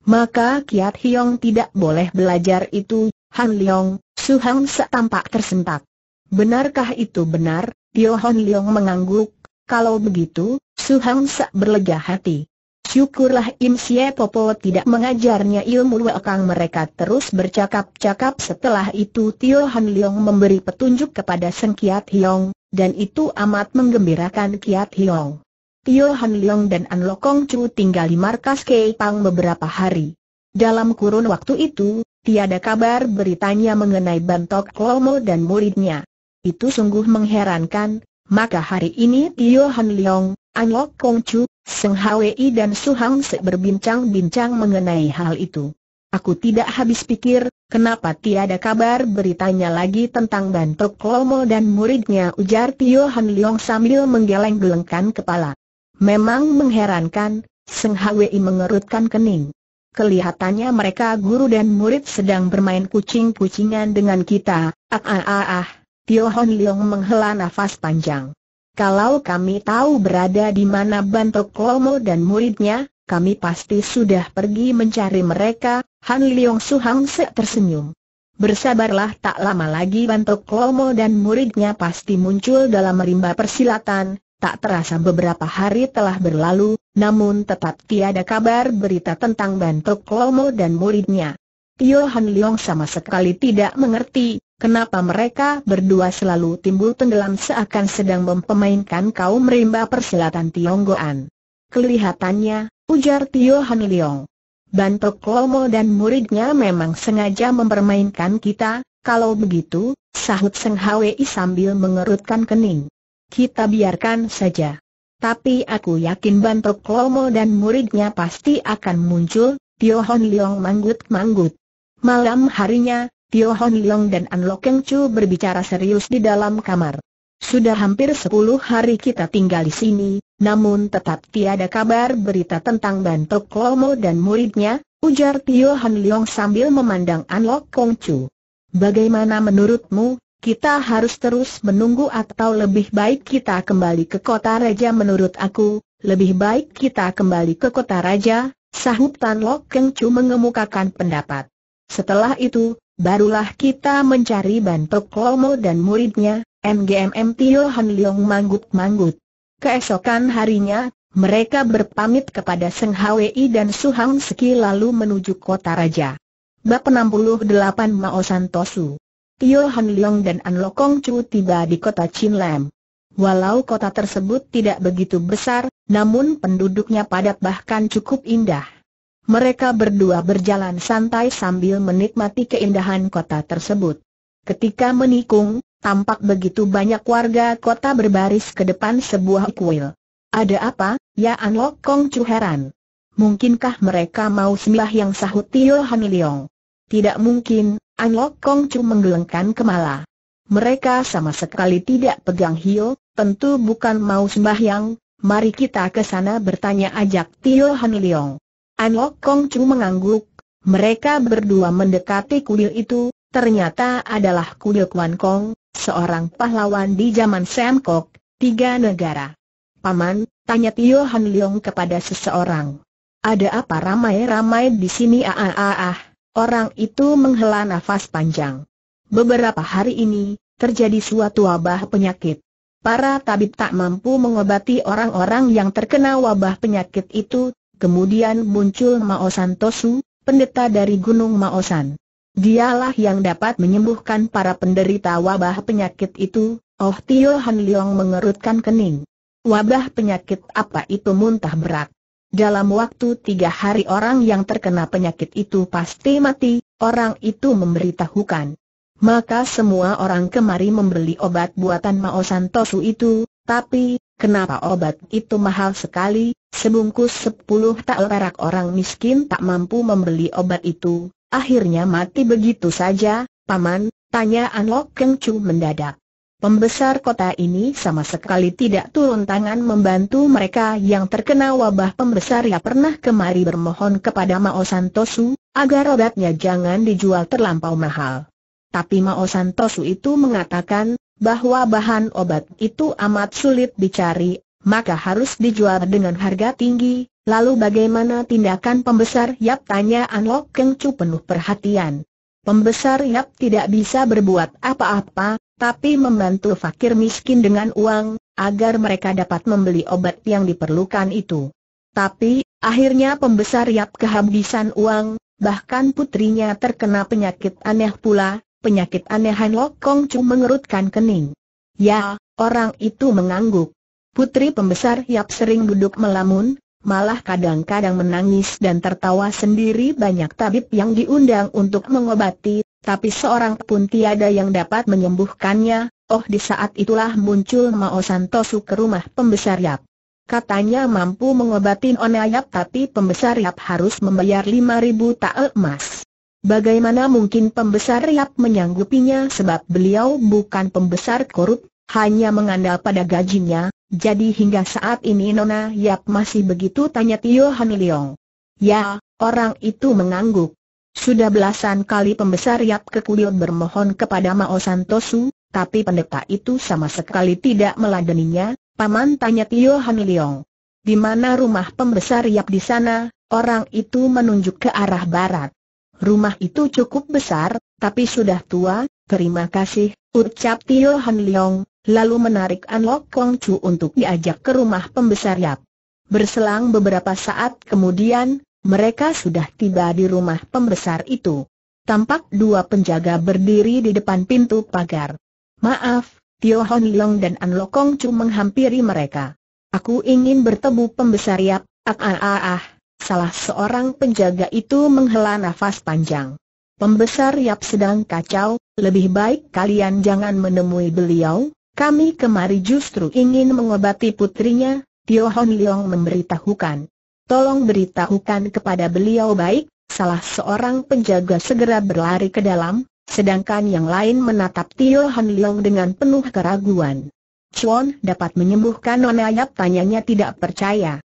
Maka Kiat Hiong tidak boleh belajar itu, Han Leong, Su Hang setampak tersentak. Benarkah itu benar? Tio Han Leong mengangguk, kalau begitu, Su Hang Sek berlega hati. Syukurlah Im Sye Popo tidak mengajarnya ilmu wakang mereka terus bercakap-cakap setelah itu Tio Han Leong memberi petunjuk kepada Seng Kiat Hiong, dan itu amat menggembirakan Kiat Hiong. Tio Han Leong dan An Lokong Chu tinggal di markas Kei Pang beberapa hari. Dalam kurun waktu itu, tiada kabar beritanya mengenai Bantok Klomo dan muridnya. Itu sungguh mengherankan, maka hari ini Tio Han Leong, An Lokong Chu, Seng Hwi dan Su Hang Se berbincang-bincang mengenai hal itu. Aku tidak habis pikir, kenapa tiada kabar beritanya lagi tentang Bantok Klomo dan muridnya ujar Tio Han Leong sambil menggeleng-gelengkan kepala. Memang mengherankan, Seng Hwi mengerutkan kening. Kelihatannya mereka guru dan murid sedang bermain kucing-kucingan dengan kita, ah ah ah ah, Tio Hon Leong menghela nafas panjang. Kalau kami tahu berada di mana Bantok Lomo dan muridnya, kami pasti sudah pergi mencari mereka, Han Leong Su Hang Sek tersenyum. Bersabarlah tak lama lagi Bantok Lomo dan muridnya pasti muncul dalam rimba persilatan, Tak terasa beberapa hari telah berlalu, namun tetap tiada kabar berita tentang Bantuk Klomo dan muridnya. Tio Han Leong sama sekali tidak mengerti, kenapa mereka berdua selalu timbul tenggelam seakan sedang mempemainkan kaum rimba persilatan Tionggoan. Kelihatannya, ujar Tio Han Leong. Bantuk Klomo dan muridnya memang sengaja mempermainkan kita, kalau begitu, sahut Seng Hwi sambil mengerutkan kening kita biarkan saja. Tapi aku yakin Bantok Klomo dan muridnya pasti akan muncul, Tio Hon Leong manggut-manggut. Malam harinya, Tio Hon Leong dan An Keng Chu berbicara serius di dalam kamar. Sudah hampir sepuluh hari kita tinggal di sini, namun tetap tiada kabar berita tentang Bantok Klomo dan muridnya, ujar Tio Hon Leong sambil memandang An Keng Chu. Bagaimana menurutmu, kita harus terus menunggu atau lebih baik kita kembali ke kota raja menurut aku, lebih baik kita kembali ke kota raja, sahut Tan Lok Keng Chu mengemukakan pendapat. Setelah itu, barulah kita mencari Bantok Lomo dan muridnya, MGMM Tio Han Leong manggut-manggut. Keesokan harinya, mereka berpamit kepada Seng Hwi dan Su Hang Seki lalu menuju kota raja. Bab 68 Mao Santosu Tio Han Leong dan An Lokong Chu tiba di kota Chin Lam. Walau kota tersebut tidak begitu besar, namun penduduknya padat bahkan cukup indah. Mereka berdua berjalan santai sambil menikmati keindahan kota tersebut. Ketika menikung, tampak begitu banyak warga kota berbaris ke depan sebuah kuil. Ada apa, ya An Lokong Chu heran. Mungkinkah mereka mau sembah yang sahut Tio Han Leong? Tidak mungkin, An Lok Kong Chu menggelengkan kemala. Mereka sama sekali tidak pegang hio, tentu bukan mau sembahyang, mari kita ke sana bertanya ajak Tio Han Leong. Lok Kong Chu mengangguk, mereka berdua mendekati kuil itu, ternyata adalah kuil Kwan Kong, seorang pahlawan di zaman Sam Kok, tiga negara. Paman, tanya Tio Han Leong kepada seseorang. Ada apa ramai-ramai di sini ah ah ah ah. Orang itu menghela nafas panjang. Beberapa hari ini, terjadi suatu wabah penyakit. Para tabib tak mampu mengobati orang-orang yang terkena wabah penyakit itu, kemudian muncul Maosan Tosu, pendeta dari Gunung Maosan. Dialah yang dapat menyembuhkan para penderita wabah penyakit itu, Oh Tio Han Leong mengerutkan kening. Wabah penyakit apa itu muntah berat? Dalam waktu tiga hari orang yang terkena penyakit itu pasti mati, orang itu memberitahukan. Maka semua orang kemari membeli obat buatan Mao Santosu itu, tapi, kenapa obat itu mahal sekali, sebungkus sepuluh tak perak orang miskin tak mampu membeli obat itu, akhirnya mati begitu saja, paman, tanya An Lok Keng Chu mendadak. Pembesar kota ini sama sekali tidak turun tangan membantu mereka yang terkena wabah pembesar yang pernah kemari bermohon kepada Mao Santosu, agar obatnya jangan dijual terlampau mahal. Tapi Mao Santosu itu mengatakan, bahwa bahan obat itu amat sulit dicari, maka harus dijual dengan harga tinggi, lalu bagaimana tindakan pembesar Yap tanya Anlok Kengcu penuh perhatian. Pembesar Yap tidak bisa berbuat apa-apa, tapi membantu fakir miskin dengan uang, agar mereka dapat membeli obat yang diperlukan itu. Tapi, akhirnya pembesar Yap kehabisan uang, bahkan putrinya terkena penyakit aneh pula, penyakit aneh Han Lok Kong Chu mengerutkan kening. Ya, orang itu mengangguk. Putri pembesar Yap sering duduk melamun, malah kadang-kadang menangis dan tertawa sendiri banyak tabib yang diundang untuk mengobati, tapi seorang pun tiada yang dapat menyembuhkannya. Oh di saat itulah muncul Mao Santosu ke rumah pembesar Yap. Katanya mampu mengobati Ona Yap tapi pembesar Yap harus membayar ribu tael emas. Bagaimana mungkin pembesar Yap menyanggupinya sebab beliau bukan pembesar korup, hanya mengandalkan pada gajinya, jadi hingga saat ini Nona Yap masih begitu tanya Tio Han Leong. Ya, orang itu mengangguk. Sudah belasan kali pembesar Yap Kekuil bermohon kepada Mao Santosu, tapi pendeta itu sama sekali tidak meladeninya, paman tanya Tio Han Leong. Di mana rumah pembesar Yap di sana, orang itu menunjuk ke arah barat. Rumah itu cukup besar, tapi sudah tua, terima kasih, ucap Tio Han Leong, lalu menarik An Lok Kong Chu untuk diajak ke rumah pembesar Yap. Berselang beberapa saat kemudian, mereka sudah tiba di rumah pembesar itu. Tampak dua penjaga berdiri di depan pintu pagar. Maaf, Tio Hon Long dan An Lokong Chu menghampiri mereka. Aku ingin bertemu pembesar Yap, ah ah ah ah. Salah seorang penjaga itu menghela nafas panjang. Pembesar Yap sedang kacau, lebih baik kalian jangan menemui beliau, kami kemari justru ingin mengobati putrinya, Tio Hon Leong memberitahukan tolong beritahukan kepada beliau baik, salah seorang penjaga segera berlari ke dalam, sedangkan yang lain menatap Tio Han Leong dengan penuh keraguan. Chuan dapat menyembuhkan Nonayap tanyanya tidak percaya.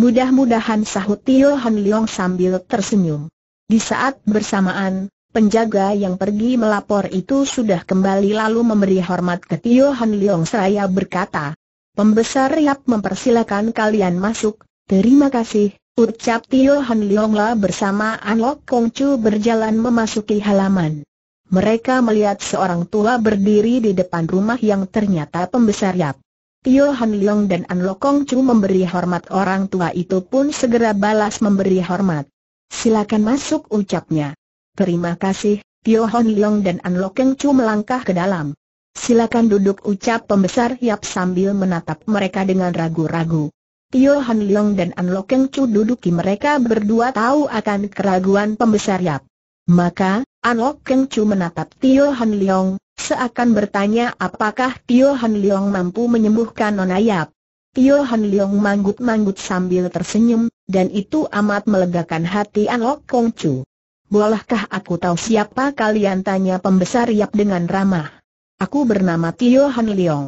Mudah-mudahan sahut Tio Han Leong sambil tersenyum. Di saat bersamaan, Penjaga yang pergi melapor itu sudah kembali lalu memberi hormat ke Tio Han Leong seraya berkata, Pembesar Yap mempersilakan kalian masuk, Terima kasih, ucap Tio Han Liongla bersama Anlok Chu berjalan memasuki halaman. Mereka melihat seorang tua berdiri di depan rumah yang ternyata pembesar Yap. Tio Han Leong dan An Kong Chu memberi hormat orang tua itu pun segera balas memberi hormat. Silakan masuk ucapnya. Terima kasih, Tio Han Leong dan An Kong Chu melangkah ke dalam. Silakan duduk ucap pembesar Yap sambil menatap mereka dengan ragu-ragu. Tio Han Leong dan An Keng Chu duduki mereka berdua tahu akan keraguan pembesar Yap. Maka, An Keng Chu menatap Tio Han Leong, seakan bertanya apakah Tio Han Leong mampu menyembuhkan Nona Yap. Tio Han Leong manggut-manggut sambil tersenyum, dan itu amat melegakan hati An Keng Chu. Bolehkah aku tahu siapa kalian tanya pembesar Yap dengan ramah? Aku bernama Tio Han Leong.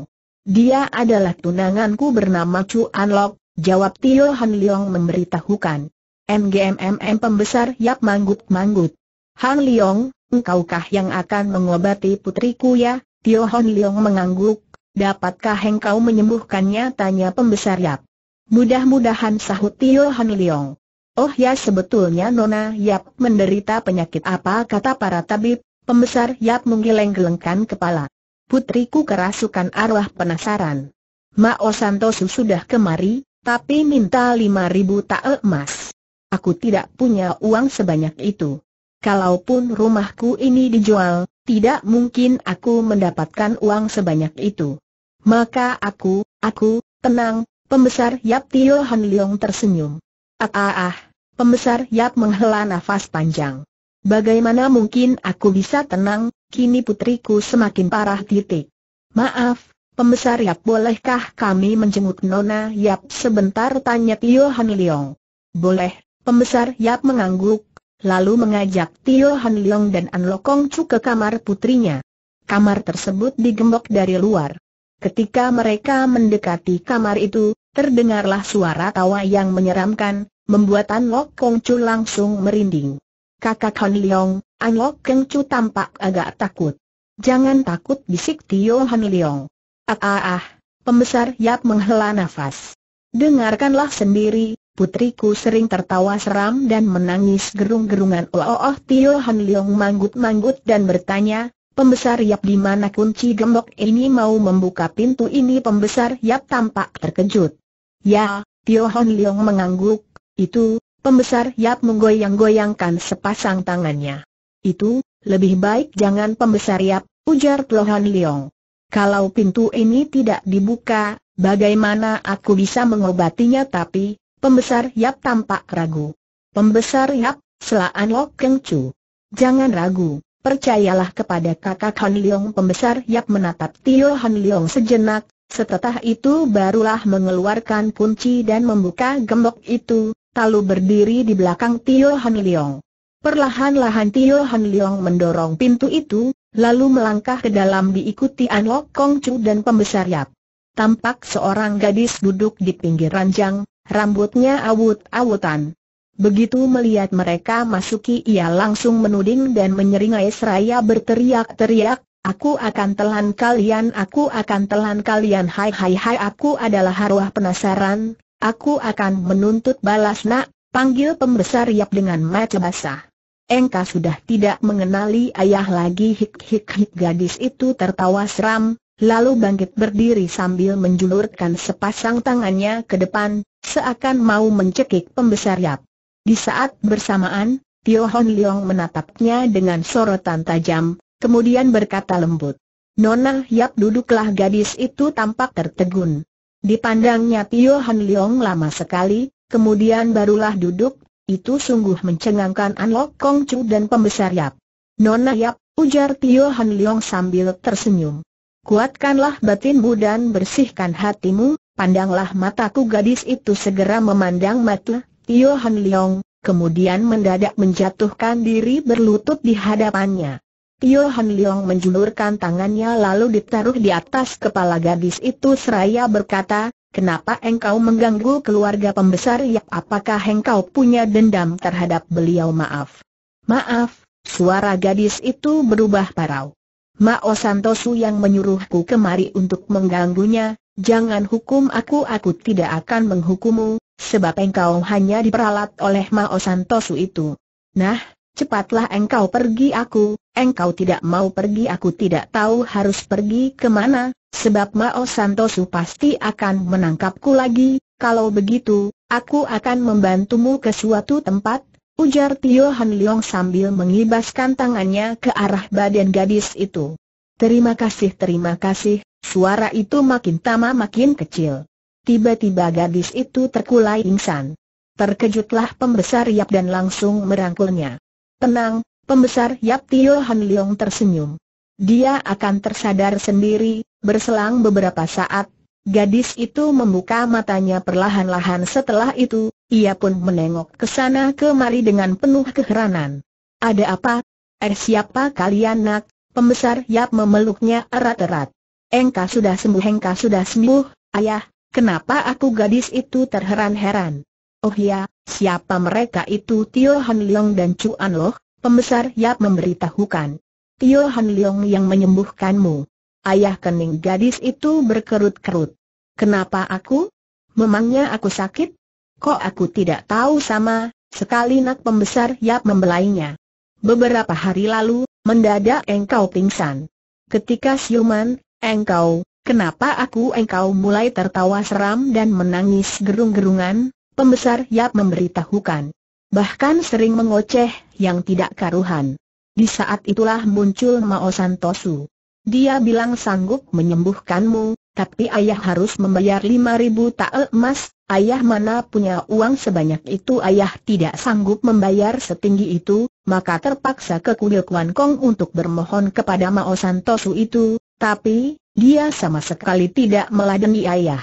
Dia adalah tunanganku bernama Chu An Jawab Tio Han Leong memberitahukan. MGMMM pembesar Yap manggut-manggut. Han Leong, engkaukah yang akan mengobati putriku ya? Tio Han Leong mengangguk. Dapatkah engkau menyembuhkannya? Tanya pembesar Yap. Mudah-mudahan sahut Tio Han Leong. Oh ya sebetulnya Nona Yap menderita penyakit apa kata para tabib, pembesar Yap menggeleng-gelengkan kepala. Putriku kerasukan arwah penasaran. Ma Osantosu sudah kemari, tapi minta lima ribu tak emas. Aku tidak punya uang sebanyak itu. Kalaupun rumahku ini dijual, tidak mungkin aku mendapatkan uang sebanyak itu. Maka aku, aku, tenang, pembesar Yap Tio Han Leong tersenyum. Ah ah ah, pembesar Yap menghela nafas panjang. Bagaimana mungkin aku bisa tenang, kini putriku semakin parah titik. Maaf, Pembesar Yap bolehkah kami menjenguk Nona Yap sebentar tanya Tio Han Leong. Boleh, pembesar Yap mengangguk, lalu mengajak Tio Han Leong dan An Lokong Chu ke kamar putrinya. Kamar tersebut digembok dari luar. Ketika mereka mendekati kamar itu, terdengarlah suara tawa yang menyeramkan, membuat An Lokong Chu langsung merinding. Kakak Han Leong, An Lokong Chu tampak agak takut. Jangan takut bisik Tio Han Leong. Ah ah ah. Pembesar Yap menghela nafas. Dengarkanlah sendiri, putriku sering tertawa seram dan menangis gerung-gerungan oh oh oh Tio Han Leong manggut-manggut dan bertanya, Pembesar Yap di mana kunci gembok ini mau membuka pintu ini Pembesar Yap tampak terkejut. Ya, Tio Han Leong mengangguk, itu, Pembesar Yap menggoyang-goyangkan sepasang tangannya. Itu, lebih baik jangan Pembesar Yap, ujar Tio Han Leong. Kalau pintu ini tidak dibuka, bagaimana aku bisa mengobatinya tapi, pembesar Yap tampak ragu. Pembesar Yap, selaan Lok Keng Chu. Jangan ragu, percayalah kepada kakak Han Leong pembesar Yap menatap Tio Han Leong sejenak, setelah itu barulah mengeluarkan kunci dan membuka gembok itu, lalu berdiri di belakang Tio Han Leong. Perlahan-lahan Tio Han Leong mendorong pintu itu, Lalu melangkah ke dalam diikuti An Lok Kong Chu dan pembesar Yap. Tampak seorang gadis duduk di pinggir ranjang, rambutnya awut-awutan. Begitu melihat mereka masuki ia langsung menuding dan menyeringai seraya berteriak-teriak, Aku akan telan kalian, aku akan telan kalian Hai hai hai aku adalah haruah penasaran Aku akan menuntut balas nak Panggil pembesar Yap dengan mata basah engkau sudah tidak mengenali ayah lagi hik-hik-hik gadis itu tertawa seram, lalu bangkit berdiri sambil menjulurkan sepasang tangannya ke depan, seakan mau mencekik pembesar Yap. Di saat bersamaan, Tio Hon Leong menatapnya dengan sorotan tajam, kemudian berkata lembut. Nona Yap duduklah gadis itu tampak tertegun. Dipandangnya Tio Hon Leong lama sekali, kemudian barulah duduk itu sungguh mencengangkan An Lok Kong Chu dan pembesar Yap. Nona Yap, ujar Tio Han Leong sambil tersenyum. Kuatkanlah batinmu dan bersihkan hatimu, pandanglah mataku gadis itu segera memandang mata Tio Han Leong, kemudian mendadak menjatuhkan diri berlutut di hadapannya. Tio Han Leong menjulurkan tangannya lalu ditaruh di atas kepala gadis itu seraya berkata, Kenapa engkau mengganggu keluarga pembesar Yap? Apakah engkau punya dendam terhadap beliau? Maaf. Maaf, suara gadis itu berubah parau. Mao Santosu yang menyuruhku kemari untuk mengganggunya, jangan hukum aku aku tidak akan menghukumu, sebab engkau hanya diperalat oleh Mao Santosu itu. Nah, cepatlah engkau pergi aku, engkau tidak mau pergi aku tidak tahu harus pergi kemana, sebab Mao Santosu pasti akan menangkapku lagi, kalau begitu, aku akan membantumu ke suatu tempat, ujar Tio Han Leong sambil mengibaskan tangannya ke arah badan gadis itu. Terima kasih terima kasih, suara itu makin tama makin kecil. Tiba-tiba gadis itu terkulai insan. Terkejutlah pembesar Yap dan langsung merangkulnya. Tenang, pembesar Yap Tio Han Leong tersenyum. Dia akan tersadar sendiri, berselang beberapa saat, gadis itu membuka matanya perlahan-lahan setelah itu, ia pun menengok ke sana kemari dengan penuh keheranan. Ada apa? Eh siapa kalian nak? Pembesar Yap memeluknya erat-erat. Engkau sudah sembuh, engkau sudah sembuh, ayah, kenapa aku gadis itu terheran-heran? Oh ya, siapa mereka itu Tio Han Leong dan Chuan Loh, pembesar Yap memberitahukan. Tio Han Leong yang menyembuhkanmu. Ayah kening gadis itu berkerut-kerut. Kenapa aku? Memangnya aku sakit? Kok aku tidak tahu sama, sekali nak pembesar Yap membelainya. Beberapa hari lalu, mendadak engkau pingsan. Ketika siuman, engkau, kenapa aku engkau mulai tertawa seram dan menangis gerung-gerungan? pembesar Yap memberitahukan. Bahkan sering mengoceh yang tidak karuhan. Di saat itulah muncul Mao Santosu. Dia bilang sanggup menyembuhkanmu, tapi ayah harus membayar 5000 tael emas, ayah mana punya uang sebanyak itu ayah tidak sanggup membayar setinggi itu, maka terpaksa ke kuil Kwan Kong untuk bermohon kepada Mao Santosu itu, tapi, dia sama sekali tidak meladeni ayah.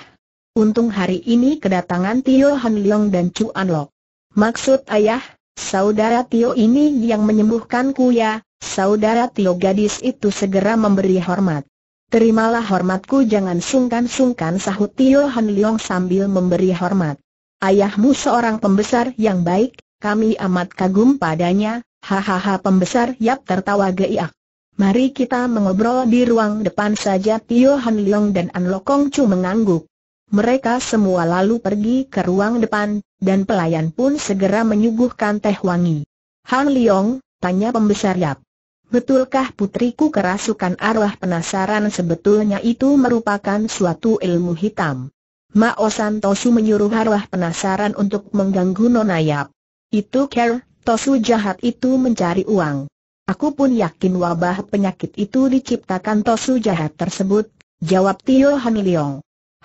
Untung hari ini kedatangan Tio Han Leong dan Chuan Lok. Maksud ayah, saudara Tio ini yang menyembuhkanku ya, saudara Tio gadis itu segera memberi hormat. Terimalah hormatku jangan sungkan-sungkan sahut Tio Han Leong sambil memberi hormat. Ayahmu seorang pembesar yang baik, kami amat kagum padanya, hahaha pembesar Yap tertawa geiak. Mari kita mengobrol di ruang depan saja Tio Han Leong dan An Lokong Chu mengangguk. Mereka semua lalu pergi ke ruang depan, dan pelayan pun segera menyuguhkan teh wangi. Han Leong, tanya pembesar Yap. Betulkah putriku kerasukan arwah penasaran sebetulnya itu merupakan suatu ilmu hitam? Mao Tosu menyuruh arwah penasaran untuk mengganggu Nona Yap. Itu ker, Tosu jahat itu mencari uang. Aku pun yakin wabah penyakit itu diciptakan Tosu jahat tersebut, jawab Tio Han Leong.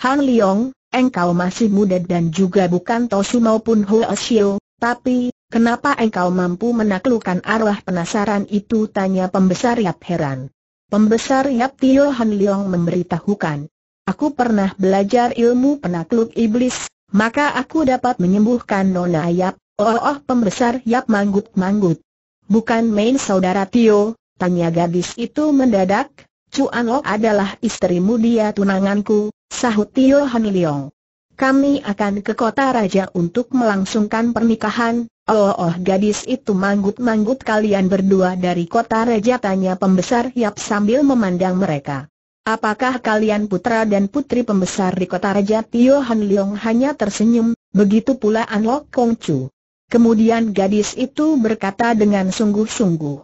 Han Leong, engkau masih muda dan juga bukan Tosu maupun Huo Xiu, tapi, kenapa engkau mampu menaklukkan arwah penasaran itu? Tanya pembesar Yap heran. Pembesar Yap Tio Han Leong memberitahukan. Aku pernah belajar ilmu penakluk iblis, maka aku dapat menyembuhkan Nona Yap. Oh, oh pembesar Yap manggut-manggut. Bukan main saudara Tio, tanya gadis itu mendadak, Cuan Lok adalah istrimu dia tunanganku, Sahut Tio Haniliong. Kami akan ke kota raja untuk melangsungkan pernikahan, oh oh gadis itu manggut-manggut kalian berdua dari kota raja tanya pembesar Yap sambil memandang mereka. Apakah kalian putra dan putri pembesar di kota raja Tio Han Leong hanya tersenyum, begitu pula An Lok Kong Chu. Kemudian gadis itu berkata dengan sungguh-sungguh.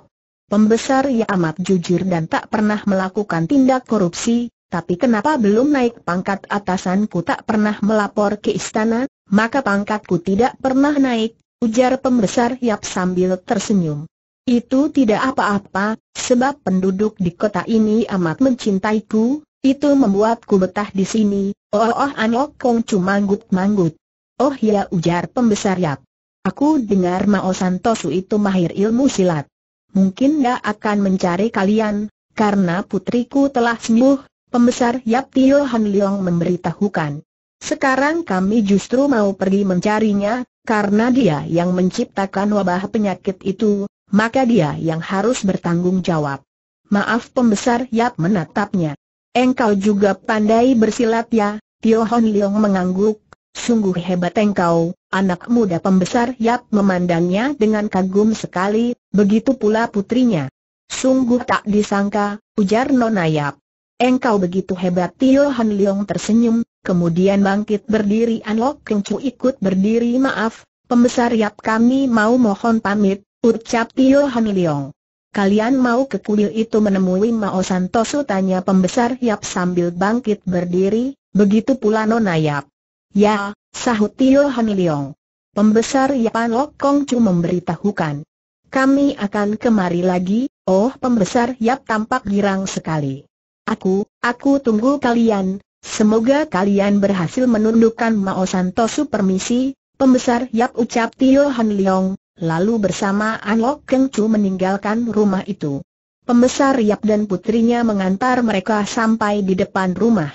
Pembesar ya amat jujur dan tak pernah melakukan tindak korupsi, tapi kenapa belum naik pangkat atasan ku tak pernah melapor ke istana, maka pangkatku tidak pernah naik, ujar pembesar Yap sambil tersenyum. Itu tidak apa-apa, sebab penduduk di kota ini amat mencintaiku, itu membuatku betah di sini, oh oh, Anok Kong cu manggut-manggut. Oh ya ujar pembesar Yap. Aku dengar Mao Santosu itu mahir ilmu silat. Mungkin dia akan mencari kalian, karena putriku telah sembuh, pembesar Yap Tio Han Leong memberitahukan. Sekarang kami justru mau pergi mencarinya, karena dia yang menciptakan wabah penyakit itu, maka dia yang harus bertanggung jawab. Maaf pembesar Yap menatapnya. Engkau juga pandai bersilat ya, Tio Han Leong mengangguk. Sungguh hebat engkau, anak muda pembesar Yap memandangnya dengan kagum sekali, begitu pula putrinya. Sungguh tak disangka, ujar Nona Yap. Engkau begitu hebat Tio Han Leong tersenyum, kemudian bangkit berdiri An Lok Keng Chu ikut berdiri maaf, pembesar Yap kami mau mohon pamit, ucap Tio Han Leong. Kalian mau ke kuil itu menemui Mao Santoso tanya pembesar Yap sambil bangkit berdiri, begitu pula Nona Yap. Ya, sahut Tio Han Leong. Pembesar Yap An Lok Kong Chu memberitahukan. Kami akan kemari lagi, oh pembesar Yap tampak girang sekali. Aku, aku tunggu kalian, semoga kalian berhasil menundukkan Mao Santosu permisi, pembesar Yap ucap Tio Han Leong, lalu bersama An Lok Keng Chu meninggalkan rumah itu. Pembesar Yap dan putrinya mengantar mereka sampai di depan rumah.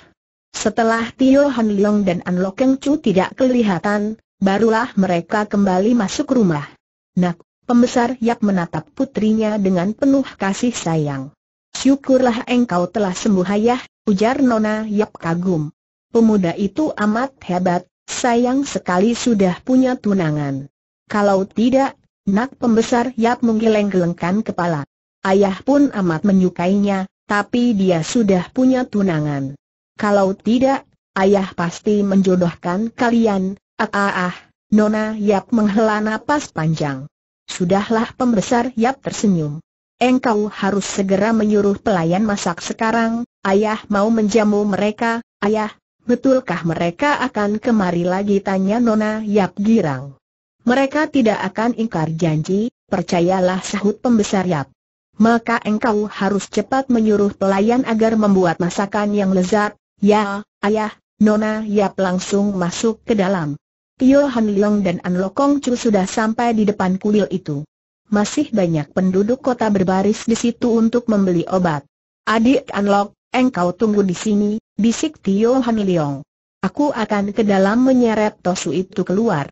Setelah Tio Han Leong dan An Lok Keng Chu tidak kelihatan, barulah mereka kembali masuk rumah. Nak, pembesar Yap menatap putrinya dengan penuh kasih sayang. Syukurlah engkau telah sembuh ayah, ujar Nona Yap kagum. Pemuda itu amat hebat, sayang sekali sudah punya tunangan. Kalau tidak, nak pembesar Yap menggeleng-gelengkan kepala. Ayah pun amat menyukainya, tapi dia sudah punya tunangan. Kalau tidak, ayah pasti menjodohkan kalian, ah ah ah. Nona Yap menghela napas panjang. Sudahlah pembesar Yap tersenyum engkau harus segera menyuruh pelayan masak sekarang, ayah mau menjamu mereka, ayah, betulkah mereka akan kemari lagi tanya Nona Yap Girang. Mereka tidak akan ingkar janji, percayalah sahut pembesar Yap. Maka engkau harus cepat menyuruh pelayan agar membuat masakan yang lezat, ya, ayah, Nona Yap langsung masuk ke dalam. Tio Han Leong dan An Lokong Chu sudah sampai di depan kuil itu masih banyak penduduk kota berbaris di situ untuk membeli obat. Adik Anlok, engkau tunggu di sini, bisik Tio Han Leong. Aku akan ke dalam menyeret Tosu itu keluar.